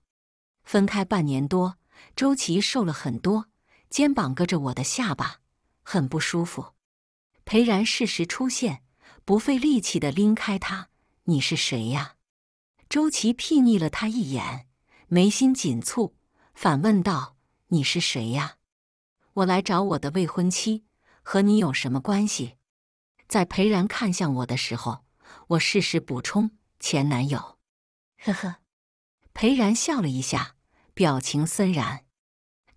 Speaker 1: 分开半年多，周琦瘦了很多，肩膀搁着我的下巴，很不舒服。裴然适时出现。不费力气地拎开他，你是谁呀？周琦睥睨了他一眼，眉心紧蹙，反问道：“你是谁呀？我来找我的未婚妻，和你有什么关系？”在裴然看向我的时候，我适时补充：“前男友。”呵呵，裴然笑了一下，表情森然。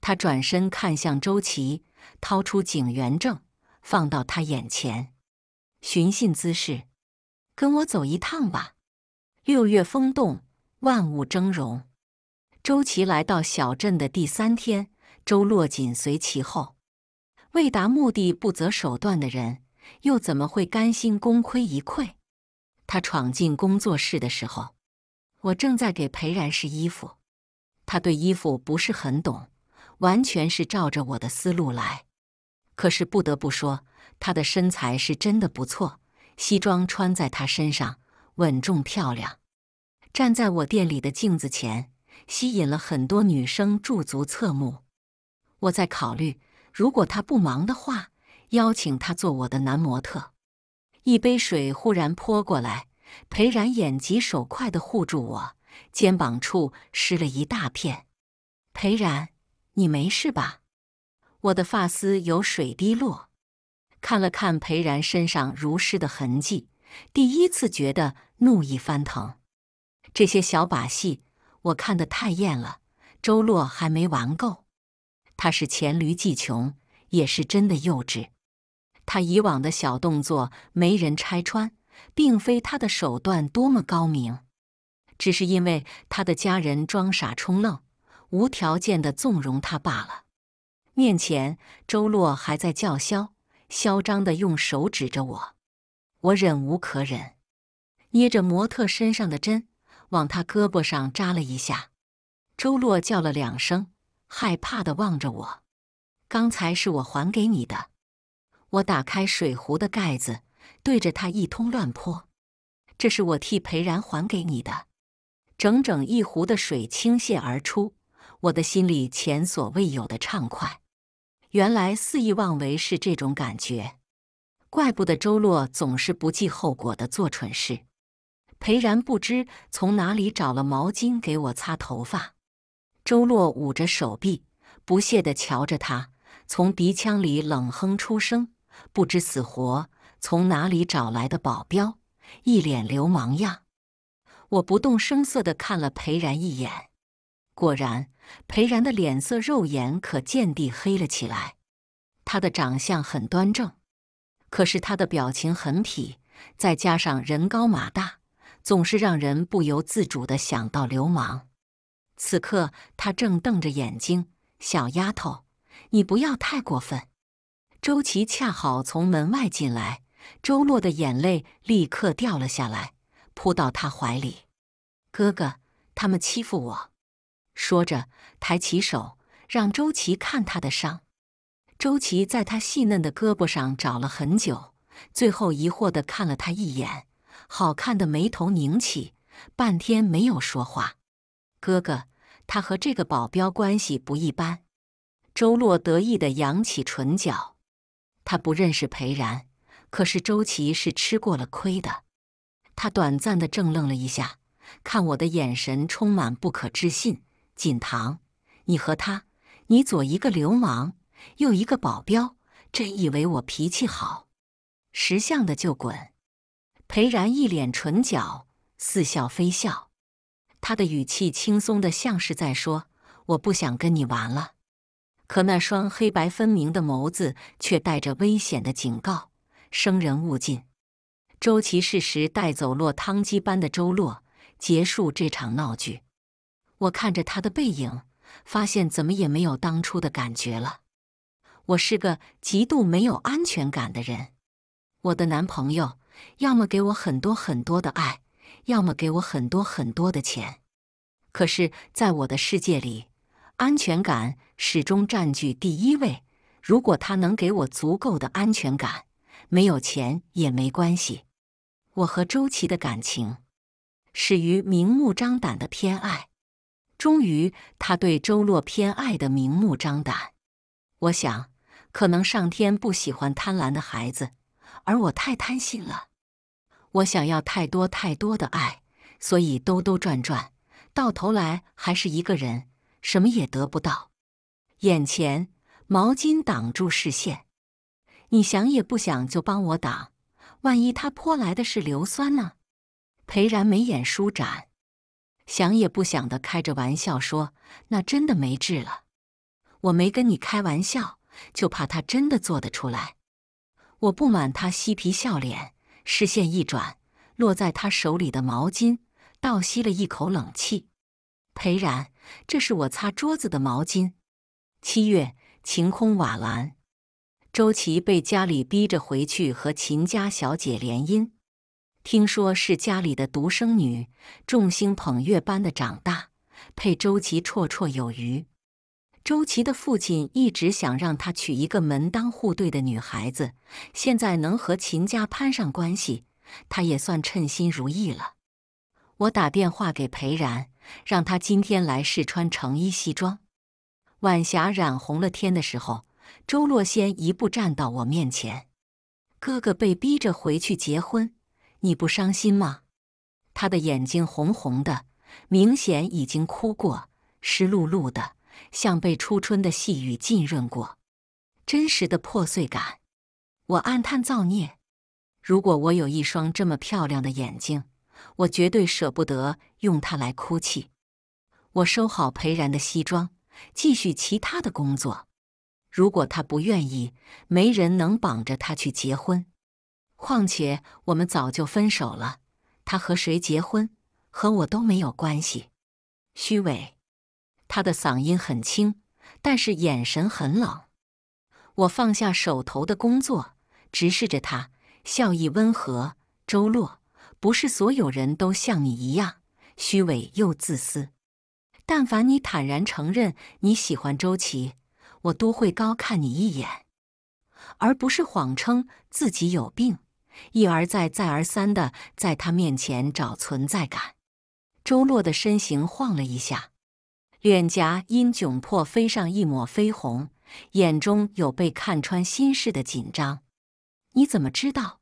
Speaker 1: 他转身看向周琦，掏出警员证，放到他眼前。寻衅滋事，跟我走一趟吧。六月风动，万物峥嵘。周琦来到小镇的第三天，周洛紧随其后。为达目的不择手段的人，又怎么会甘心功亏一篑？他闯进工作室的时候，我正在给裴然试衣服。他对衣服不是很懂，完全是照着我的思路来。可是不得不说。他的身材是真的不错，西装穿在他身上稳重漂亮。站在我店里的镜子前，吸引了很多女生驻足侧目。我在考虑，如果他不忙的话，邀请他做我的男模特。一杯水忽然泼过来，裴然眼疾手快的护住我，肩膀处湿了一大片。裴然，你没事吧？我的发丝有水滴落。看了看裴然身上如诗的痕迹，第一次觉得怒意翻腾。这些小把戏我看得太厌了。周洛还没玩够，他是黔驴技穷，也是真的幼稚。他以往的小动作没人拆穿，并非他的手段多么高明，只是因为他的家人装傻充愣，无条件的纵容他罢了。面前周洛还在叫嚣。嚣张的用手指着我，我忍无可忍，捏着模特身上的针往他胳膊上扎了一下。周洛叫了两声，害怕的望着我。刚才是我还给你的。我打开水壶的盖子，对着他一通乱泼。这是我替裴然还给你的。整整一壶的水倾泻而出，我的心里前所未有的畅快。原来肆意妄为是这种感觉，怪不得周洛总是不计后果的做蠢事。裴然不知从哪里找了毛巾给我擦头发，周洛捂着手臂，不屑地瞧着他，从鼻腔里冷哼出声：“不知死活，从哪里找来的保镖，一脸流氓样。”我不动声色地看了裴然一眼，果然。裴然的脸色肉眼可见地黑了起来。他的长相很端正，可是他的表情很痞，再加上人高马大，总是让人不由自主地想到流氓。此刻他正瞪着眼睛：“小丫头，你不要太过分。”周琦恰好从门外进来，周洛的眼泪立刻掉了下来，扑到他怀里：“哥哥，他们欺负我。”说着，抬起手让周琦看他的伤。周琦在他细嫩的胳膊上找了很久，最后疑惑地看了他一眼，好看的眉头拧起，半天没有说话。哥哥，他和这个保镖关系不一般。周洛得意地扬起唇角，他不认识裴然，可是周琦是吃过了亏的。他短暂的怔愣了一下，看我的眼神充满不可置信。锦堂，你和他，你左一个流氓，右一个保镖，真以为我脾气好？识相的就滚。裴然一脸唇角似笑非笑，他的语气轻松的像是在说：“我不想跟你玩了。”可那双黑白分明的眸子却带着危险的警告：“生人勿近。”周琦适时带走落汤鸡般的周洛，结束这场闹剧。我看着他的背影，发现怎么也没有当初的感觉了。我是个极度没有安全感的人。我的男朋友要么给我很多很多的爱，要么给我很多很多的钱。可是，在我的世界里，安全感始终占据第一位。如果他能给我足够的安全感，没有钱也没关系。我和周琦的感情始于明目张胆的偏爱。终于，他对周洛偏爱的明目张胆。我想，可能上天不喜欢贪婪的孩子，而我太贪心了。我想要太多太多的爱，所以兜兜转转，到头来还是一个人，什么也得不到。眼前毛巾挡住视线，你想也不想就帮我挡，万一他泼来的是硫酸呢？裴然眉眼舒展。想也不想的，开着玩笑说：“那真的没治了。”我没跟你开玩笑，就怕他真的做得出来。我不满他嬉皮笑脸，视线一转，落在他手里的毛巾，倒吸了一口冷气。裴然，这是我擦桌子的毛巾。七月，晴空瓦蓝。周琦被家里逼着回去和秦家小姐联姻。听说是家里的独生女，众星捧月般的长大，配周琦绰绰有余。周琦的父亲一直想让他娶一个门当户对的女孩子，现在能和秦家攀上关系，他也算称心如意了。我打电话给裴然，让他今天来试穿成衣西装。晚霞染红了天的时候，周洛先一步站到我面前。哥哥被逼着回去结婚。你不伤心吗？他的眼睛红红的，明显已经哭过，湿漉漉的，像被初春的细雨浸润过，真实的破碎感。我暗叹造孽。如果我有一双这么漂亮的眼睛，我绝对舍不得用它来哭泣。我收好裴然的西装，继续其他的工作。如果他不愿意，没人能绑着他去结婚。况且我们早就分手了，他和谁结婚和我都没有关系。虚伪，他的嗓音很轻，但是眼神很冷。我放下手头的工作，直视着他，笑意温和。周洛，不是所有人都像你一样虚伪又自私。但凡你坦然承认你喜欢周琦，我都会高看你一眼，而不是谎称自己有病。一而再再而三的在他面前找存在感，周洛的身形晃了一下，脸颊因窘迫飞上一抹绯红，眼中有被看穿心事的紧张。你怎么知道？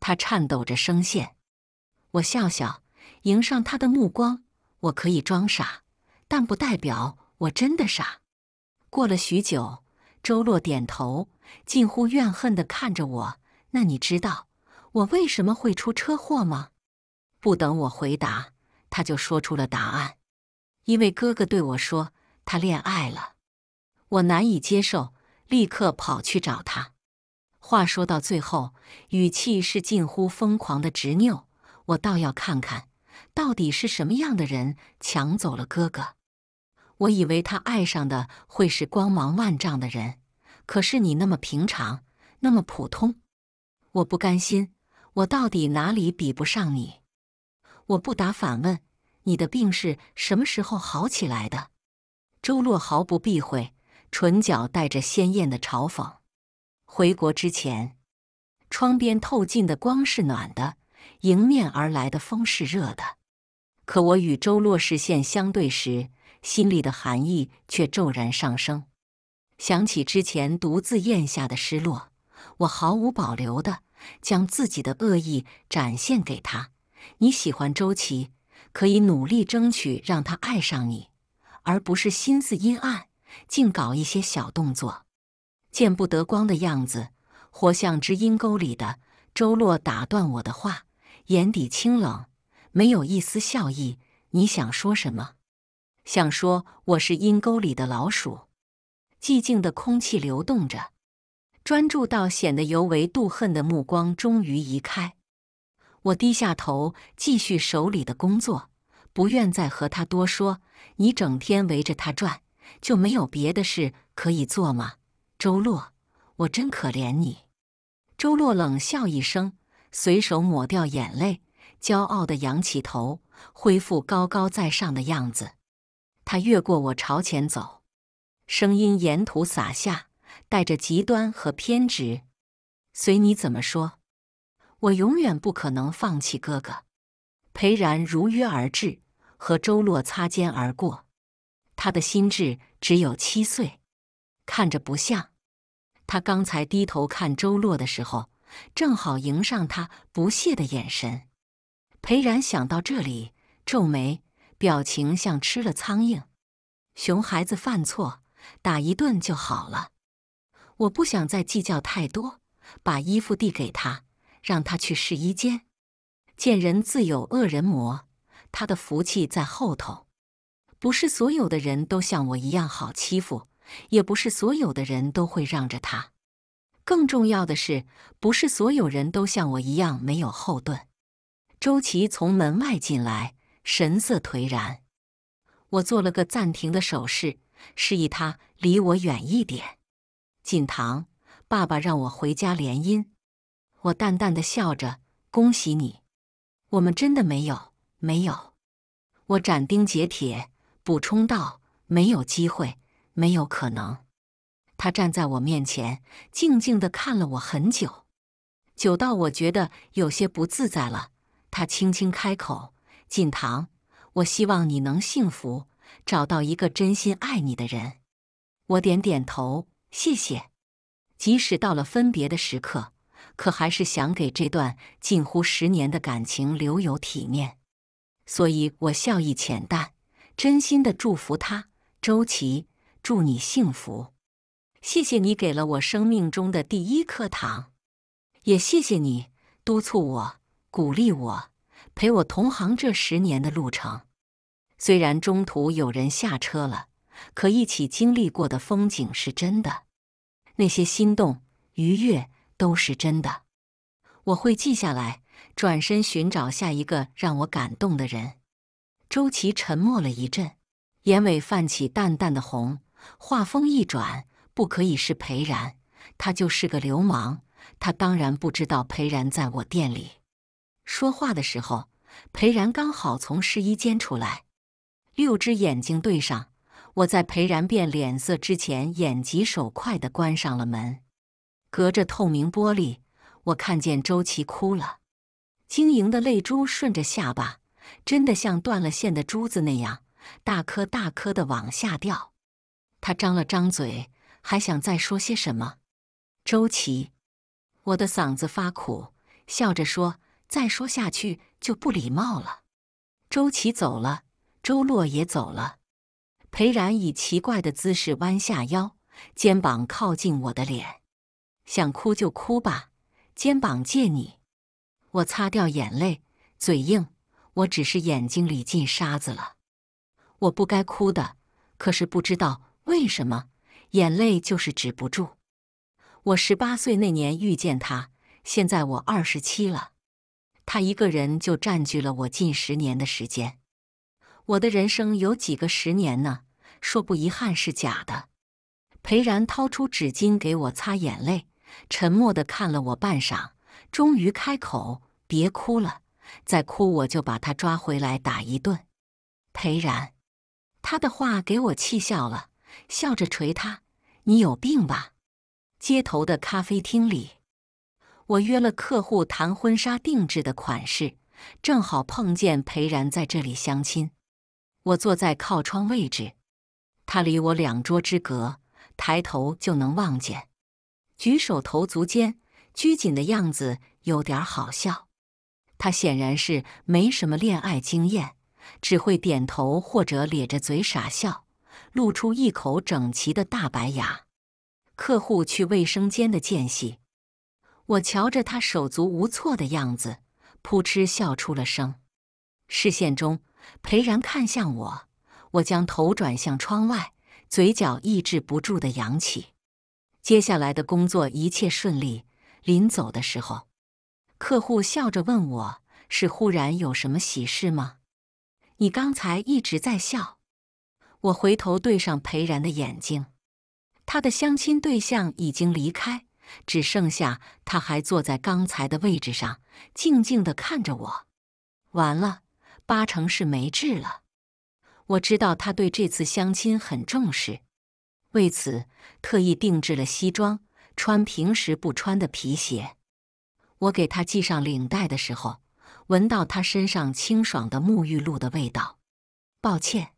Speaker 1: 他颤抖着声线。我笑笑，迎上他的目光。我可以装傻，但不代表我真的傻。过了许久，周洛点头，近乎怨恨地看着我。那你知道？我为什么会出车祸吗？不等我回答，他就说出了答案。因为哥哥对我说他恋爱了，我难以接受，立刻跑去找他。话说到最后，语气是近乎疯狂的执拗。我倒要看看，到底是什么样的人抢走了哥哥。我以为他爱上的会是光芒万丈的人，可是你那么平常，那么普通，我不甘心。我到底哪里比不上你？我不答反问：“你的病是什么时候好起来的？”周洛毫不避讳，唇角带着鲜艳的嘲讽。回国之前，窗边透进的光是暖的，迎面而来的风是热的。可我与周洛视线相对时，心里的寒意却骤然上升。想起之前独自咽下的失落，我毫无保留的。将自己的恶意展现给他。你喜欢周琦，可以努力争取让他爱上你，而不是心思阴暗，竟搞一些小动作，见不得光的样子，活像只阴沟里的。周洛打断我的话，眼底清冷，没有一丝笑意。你想说什么？想说我是阴沟里的老鼠？寂静的空气流动着。专注到显得尤为妒恨的目光终于移开，我低下头继续手里的工作，不愿再和他多说。你整天围着他转，就没有别的事可以做吗？周洛，我真可怜你。周洛冷笑一声，随手抹掉眼泪，骄傲地仰起头，恢复高高在上的样子。他越过我朝前走，声音沿途洒下。带着极端和偏执，随你怎么说，我永远不可能放弃哥哥。裴然如约而至，和周洛擦肩而过。他的心智只有七岁，看着不像。他刚才低头看周洛的时候，正好迎上他不屑的眼神。裴然想到这里，皱眉，表情像吃了苍蝇。熊孩子犯错，打一顿就好了。我不想再计较太多，把衣服递给他，让他去试衣间。见人自有恶人磨，他的福气在后头。不是所有的人都像我一样好欺负，也不是所有的人都会让着他。更重要的是，不是所有人都像我一样没有后盾。周琦从门外进来，神色颓然。我做了个暂停的手势，示意他离我远一点。锦棠，爸爸让我回家联姻。我淡淡的笑着，恭喜你。我们真的没有，没有。我斩钉截铁补充道：“没有机会，没有可能。”他站在我面前，静静的看了我很久，久到我觉得有些不自在了。他轻轻开口：“锦棠，我希望你能幸福，找到一个真心爱你的人。”我点点头。谢谢，即使到了分别的时刻，可还是想给这段近乎十年的感情留有体面，所以我笑意浅淡，真心的祝福他，周琦，祝你幸福。谢谢你给了我生命中的第一颗糖，也谢谢你督促我、鼓励我、陪我同行这十年的路程。虽然中途有人下车了，可一起经历过的风景是真的。那些心动、愉悦都是真的，我会记下来，转身寻找下一个让我感动的人。周琦沉默了一阵，眼尾泛起淡淡的红。话锋一转，不可以是裴然，他就是个流氓，他当然不知道裴然在我店里。说话的时候，裴然刚好从试衣间出来，六只眼睛对上。我在裴然变脸色之前，眼疾手快地关上了门。隔着透明玻璃，我看见周琦哭了，晶莹的泪珠顺着下巴，真的像断了线的珠子那样，大颗大颗地往下掉。他张了张嘴，还想再说些什么。周琦，我的嗓子发苦，笑着说：“再说下去就不礼貌了。”周琦走了，周洛也走了。裴然以奇怪的姿势弯下腰，肩膀靠近我的脸，想哭就哭吧，肩膀借你。我擦掉眼泪，嘴硬，我只是眼睛里进沙子了。我不该哭的，可是不知道为什么，眼泪就是止不住。我十八岁那年遇见他，现在我二十七了，他一个人就占据了我近十年的时间。我的人生有几个十年呢？说不遗憾是假的，裴然掏出纸巾给我擦眼泪，沉默的看了我半晌，终于开口：“别哭了，再哭我就把他抓回来打一顿。”裴然他的话给我气笑了，笑着捶他：“你有病吧？”街头的咖啡厅里，我约了客户谈婚纱定制的款式，正好碰见裴然在这里相亲，我坐在靠窗位置。他离我两桌之隔，抬头就能望见。举手投足间拘谨的样子有点好笑。他显然是没什么恋爱经验，只会点头或者咧着嘴傻笑，露出一口整齐的大白牙。客户去卫生间的间隙，我瞧着他手足无措的样子，扑哧笑出了声。视线中，裴然看向我。我将头转向窗外，嘴角抑制不住的扬起。接下来的工作一切顺利。临走的时候，客户笑着问：“我是忽然有什么喜事吗？”你刚才一直在笑。我回头对上裴然的眼睛，他的相亲对象已经离开，只剩下他还坐在刚才的位置上，静静的看着我。完了，八成是没治了。我知道他对这次相亲很重视，为此特意定制了西装，穿平时不穿的皮鞋。我给他系上领带的时候，闻到他身上清爽的沐浴露的味道。抱歉，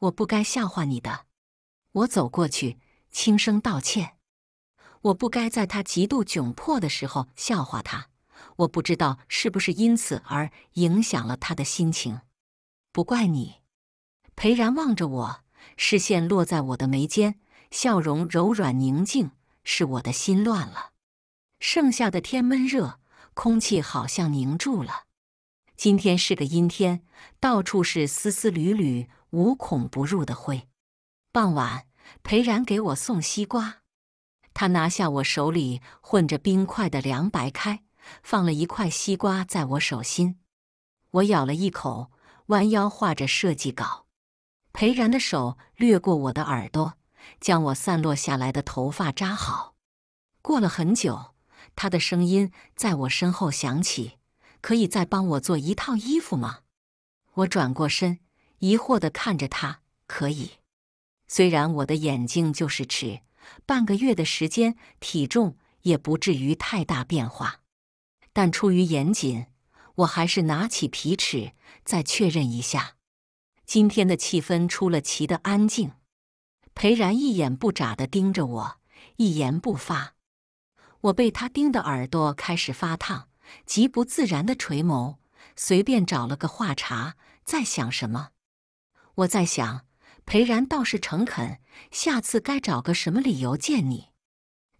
Speaker 1: 我不该笑话你的。我走过去，轻声道歉。我不该在他极度窘迫的时候笑话他。我不知道是不是因此而影响了他的心情。不怪你。裴然望着我，视线落在我的眉间，笑容柔软宁静。是我的心乱了。盛夏的天闷热，空气好像凝住了。今天是个阴天，到处是丝丝缕缕、无孔不入的灰。傍晚，裴然给我送西瓜，他拿下我手里混着冰块的凉白开，放了一块西瓜在我手心。我咬了一口，弯腰画着设计稿。裴然的手掠过我的耳朵，将我散落下来的头发扎好。过了很久，他的声音在我身后响起：“可以再帮我做一套衣服吗？”我转过身，疑惑地看着他：“可以。”虽然我的眼睛就是尺，半个月的时间体重也不至于太大变化，但出于严谨，我还是拿起皮尺再确认一下。今天的气氛出了奇的安静，裴然一眼不眨的盯着我，一言不发。我被他盯得耳朵开始发烫，极不自然的垂眸，随便找了个话茬。在想什么？我在想，裴然倒是诚恳，下次该找个什么理由见你？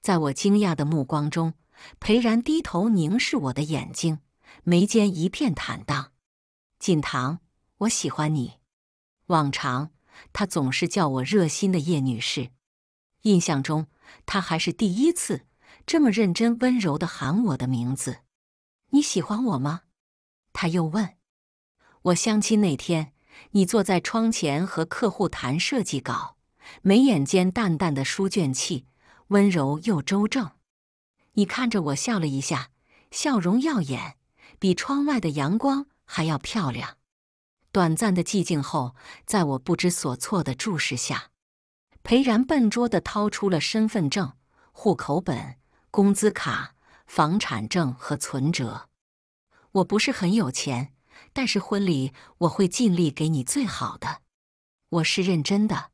Speaker 1: 在我惊讶的目光中，裴然低头凝视我的眼睛，眉间一片坦荡。锦棠，我喜欢你。往常，她总是叫我热心的叶女士。印象中，她还是第一次这么认真、温柔的喊我的名字。你喜欢我吗？她又问。我相亲那天，你坐在窗前和客户谈设计稿，眉眼间淡淡的书卷气，温柔又周正。你看着我笑了一下，笑容耀眼，比窗外的阳光还要漂亮。短暂的寂静后，在我不知所措的注视下，裴然笨拙地掏出了身份证、户口本、工资卡、房产证和存折。我不是很有钱，但是婚礼我会尽力给你最好的，我是认真的。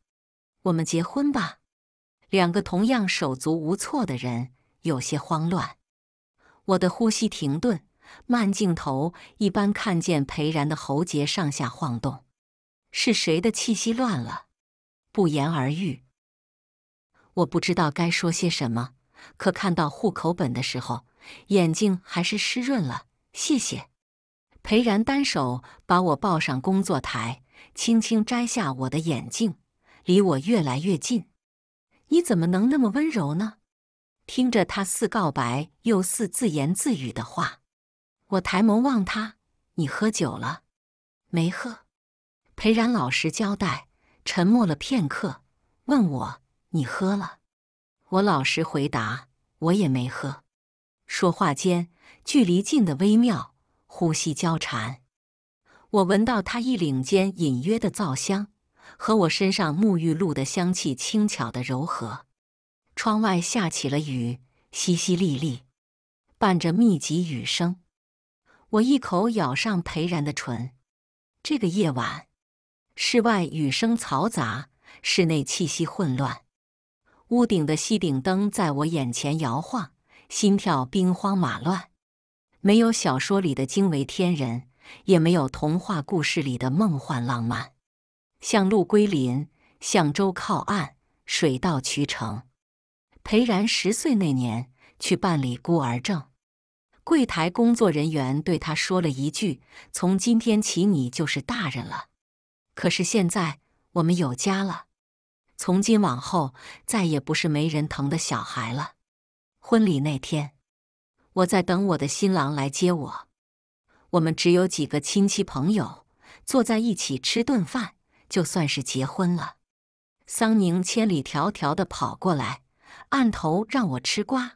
Speaker 1: 我们结婚吧。两个同样手足无措的人有些慌乱，我的呼吸停顿。慢镜头一般看见裴然的喉结上下晃动，是谁的气息乱了？不言而喻。我不知道该说些什么，可看到户口本的时候，眼睛还是湿润了。谢谢。裴然单手把我抱上工作台，轻轻摘下我的眼镜，离我越来越近。你怎么能那么温柔呢？听着，他似告白又似自言自语的话。我抬眸望他，你喝酒了？没喝？裴然老实交代，沉默了片刻，问我你喝了？我老实回答，我也没喝。说话间，距离近的微妙，呼吸交缠，我闻到他衣领间隐约的皂香，和我身上沐浴露的香气轻巧的柔和。窗外下起了雨，淅淅沥沥，伴着密集雨声。我一口咬上裴然的唇。这个夜晚，室外雨声嘈杂，室内气息混乱。屋顶的吸顶灯在我眼前摇晃，心跳兵荒马乱。没有小说里的惊为天人，也没有童话故事里的梦幻浪漫，像陆归林，像舟靠岸，水到渠成。裴然十岁那年去办理孤儿证。柜台工作人员对他说了一句：“从今天起，你就是大人了。可是现在我们有家了，从今往后再也不是没人疼的小孩了。”婚礼那天，我在等我的新郎来接我。我们只有几个亲戚朋友坐在一起吃顿饭，就算是结婚了。桑宁千里迢迢的跑过来，按头让我吃瓜。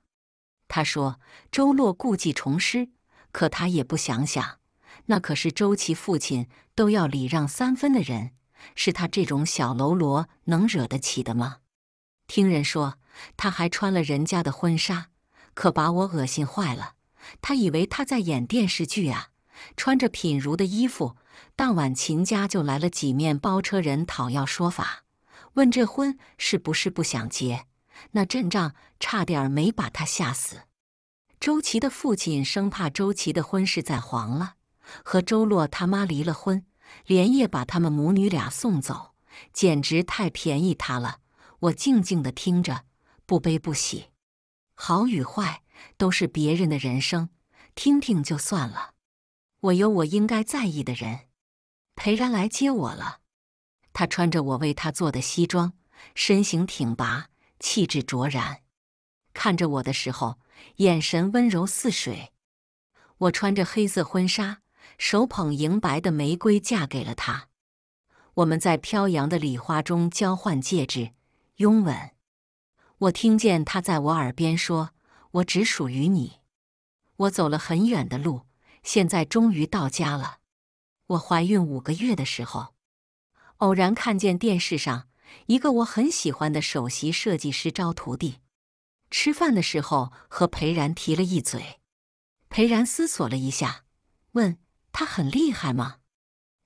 Speaker 1: 他说：“周洛故技重施，可他也不想想，那可是周琦父亲都要礼让三分的人，是他这种小喽啰能惹得起的吗？”听人说他还穿了人家的婚纱，可把我恶心坏了。他以为他在演电视剧啊，穿着品如的衣服。当晚秦家就来了几面包车人讨要说法，问这婚是不是不想结。那阵仗差点没把他吓死。周琦的父亲生怕周琦的婚事再黄了，和周洛他妈离了婚，连夜把他们母女俩送走，简直太便宜他了。我静静的听着，不悲不喜，好与坏都是别人的人生，听听就算了。我有我应该在意的人。裴然来接我了，他穿着我为他做的西装，身形挺拔。气质卓然，看着我的时候，眼神温柔似水。我穿着黑色婚纱，手捧银白的玫瑰，嫁给了他。我们在飘扬的礼花中交换戒指，拥吻。我听见他在我耳边说：“我只属于你。”我走了很远的路，现在终于到家了。我怀孕五个月的时候，偶然看见电视上。一个我很喜欢的首席设计师招徒弟，吃饭的时候和裴然提了一嘴。裴然思索了一下，问他很厉害吗？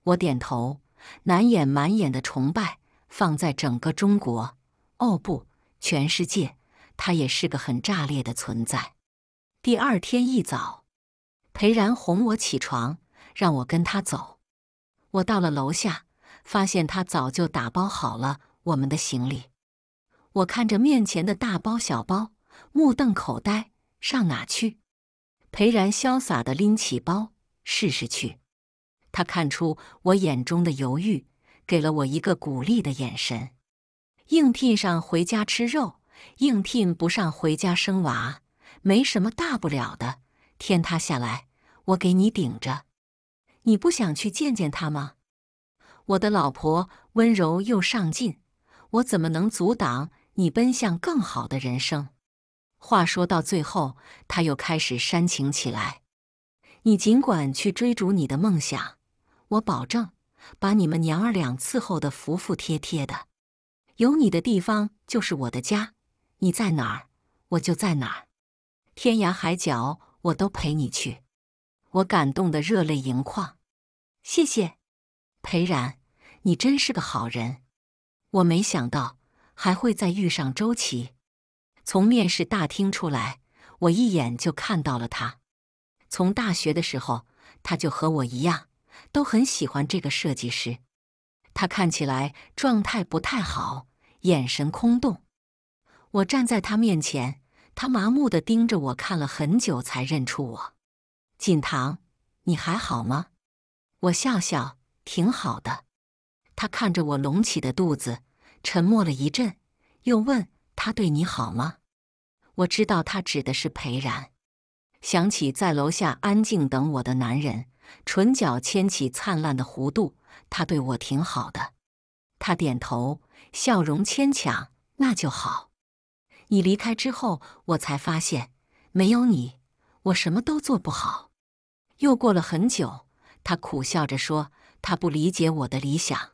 Speaker 1: 我点头，难掩满眼的崇拜。放在整个中国，哦不，全世界，他也是个很炸裂的存在。第二天一早，裴然哄我起床，让我跟他走。我到了楼下，发现他早就打包好了。我们的行李，我看着面前的大包小包，目瞪口呆。上哪去？裴然潇洒的拎起包，试试去。他看出我眼中的犹豫，给了我一个鼓励的眼神。应聘上回家吃肉，应聘不上回家生娃，没什么大不了的。天塌下来，我给你顶着。你不想去见见他吗？我的老婆温柔又上进。我怎么能阻挡你奔向更好的人生？话说到最后，他又开始煽情起来。你尽管去追逐你的梦想，我保证把你们娘儿俩伺候的服服帖帖的。有你的地方就是我的家，你在哪儿，我就在哪儿，天涯海角我都陪你去。我感动的热泪盈眶，谢谢，裴然，你真是个好人。我没想到还会再遇上周琦。从面试大厅出来，我一眼就看到了他。从大学的时候，他就和我一样，都很喜欢这个设计师。他看起来状态不太好，眼神空洞。我站在他面前，他麻木地盯着我看了很久，才认出我。锦棠，你还好吗？我笑笑，挺好的。他看着我隆起的肚子，沉默了一阵，又问他对你好吗？我知道他指的是裴然。想起在楼下安静等我的男人，唇角牵起灿烂的弧度。他对我挺好的。他点头，笑容牵强。那就好。你离开之后，我才发现，没有你，我什么都做不好。又过了很久，他苦笑着说，他不理解我的理想。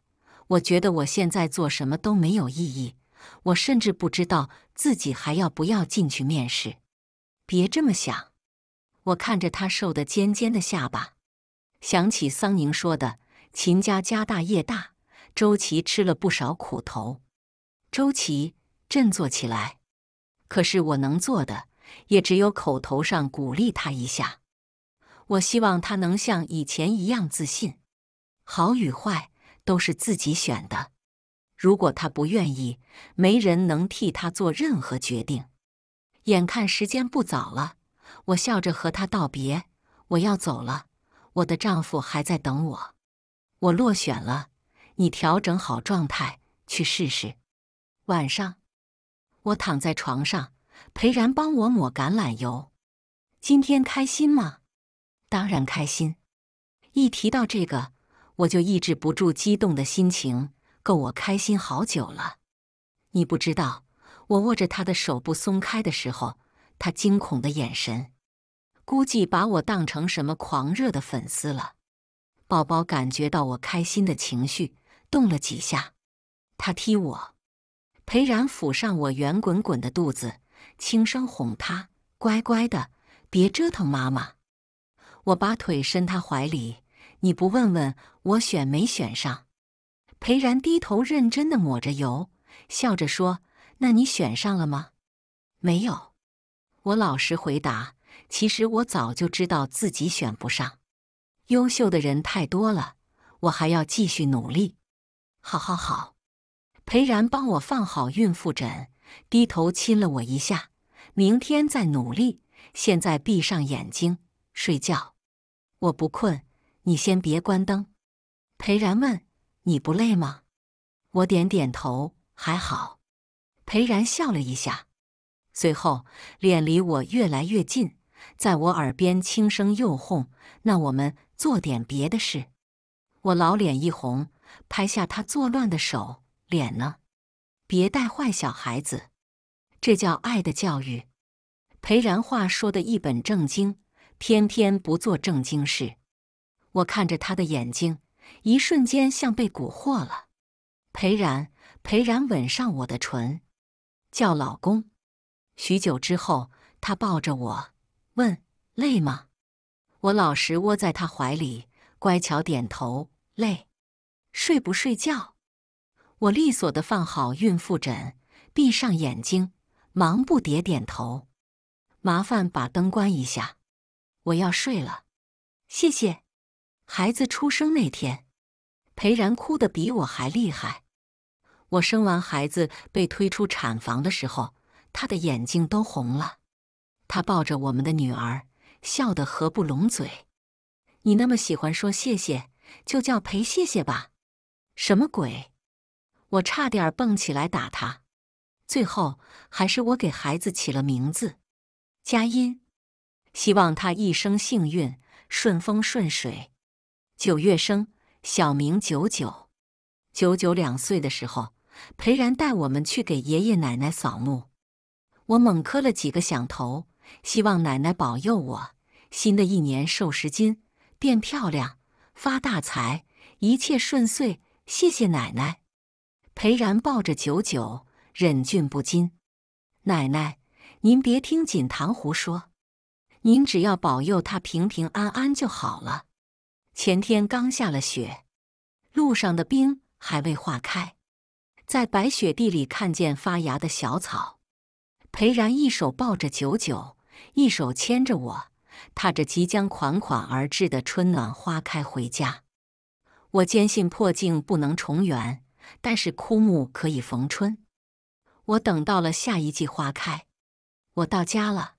Speaker 1: 我觉得我现在做什么都没有意义，我甚至不知道自己还要不要进去面试。别这么想，我看着他瘦的尖尖的下巴，想起桑宁说的：“秦家家大业大，周琦吃了不少苦头。”周琦，振作起来！可是我能做的也只有口头上鼓励他一下。我希望他能像以前一样自信。好与坏。都是自己选的。如果她不愿意，没人能替她做任何决定。眼看时间不早了，我笑着和她道别：“我要走了，我的丈夫还在等我。我落选了，你调整好状态去试试。”晚上，我躺在床上，裴然帮我抹橄榄油。今天开心吗？当然开心。一提到这个。我就抑制不住激动的心情，够我开心好久了。你不知道，我握着他的手不松开的时候，他惊恐的眼神，估计把我当成什么狂热的粉丝了。宝宝感觉到我开心的情绪，动了几下，他踢我。裴然抚上我圆滚滚的肚子，轻声哄他：“乖乖的，别折腾妈妈。”我把腿伸他怀里。你不问问我选没选上？裴然低头认真的抹着油，笑着说：“那你选上了吗？”“没有。”我老实回答。“其实我早就知道自己选不上，优秀的人太多了，我还要继续努力。”“好，好，好。”裴然帮我放好孕妇枕，低头亲了我一下：“明天再努力，现在闭上眼睛睡觉。我不困。”你先别关灯，裴然问：“你不累吗？”我点点头，还好。裴然笑了一下，随后脸离我越来越近，在我耳边轻声又哄：“那我们做点别的事。”我老脸一红，拍下他作乱的手，脸呢，别带坏小孩子，这叫爱的教育。裴然话说的一本正经，偏偏不做正经事。我看着他的眼睛，一瞬间像被蛊惑了。裴然，裴然吻上我的唇，叫老公。许久之后，他抱着我问：“累吗？”我老实窝在他怀里，乖巧点头：“累。”睡不睡觉？我利索的放好孕妇枕，闭上眼睛，忙不迭点头：“麻烦把灯关一下，我要睡了，谢谢。”孩子出生那天，裴然哭得比我还厉害。我生完孩子被推出产房的时候，他的眼睛都红了。他抱着我们的女儿，笑得合不拢嘴。你那么喜欢说谢谢，就叫裴谢谢吧。什么鬼？我差点儿蹦起来打他。最后，还是我给孩子起了名字，佳音，希望他一生幸运，顺风顺水。九月生，小名九九。九九两岁的时候，裴然带我们去给爷爷奶奶扫墓。我猛磕了几个响头，希望奶奶保佑我新的一年瘦十斤，变漂亮，发大财，一切顺遂。谢谢奶奶。裴然抱着九九，忍俊不禁。奶奶，您别听锦棠胡说，您只要保佑他平平安安就好了。前天刚下了雪，路上的冰还未化开，在白雪地里看见发芽的小草。裴然一手抱着九九，一手牵着我，踏着即将款款而至的春暖花开回家。我坚信破镜不能重圆，但是枯木可以逢春。我等到了下一季花开，我到家了。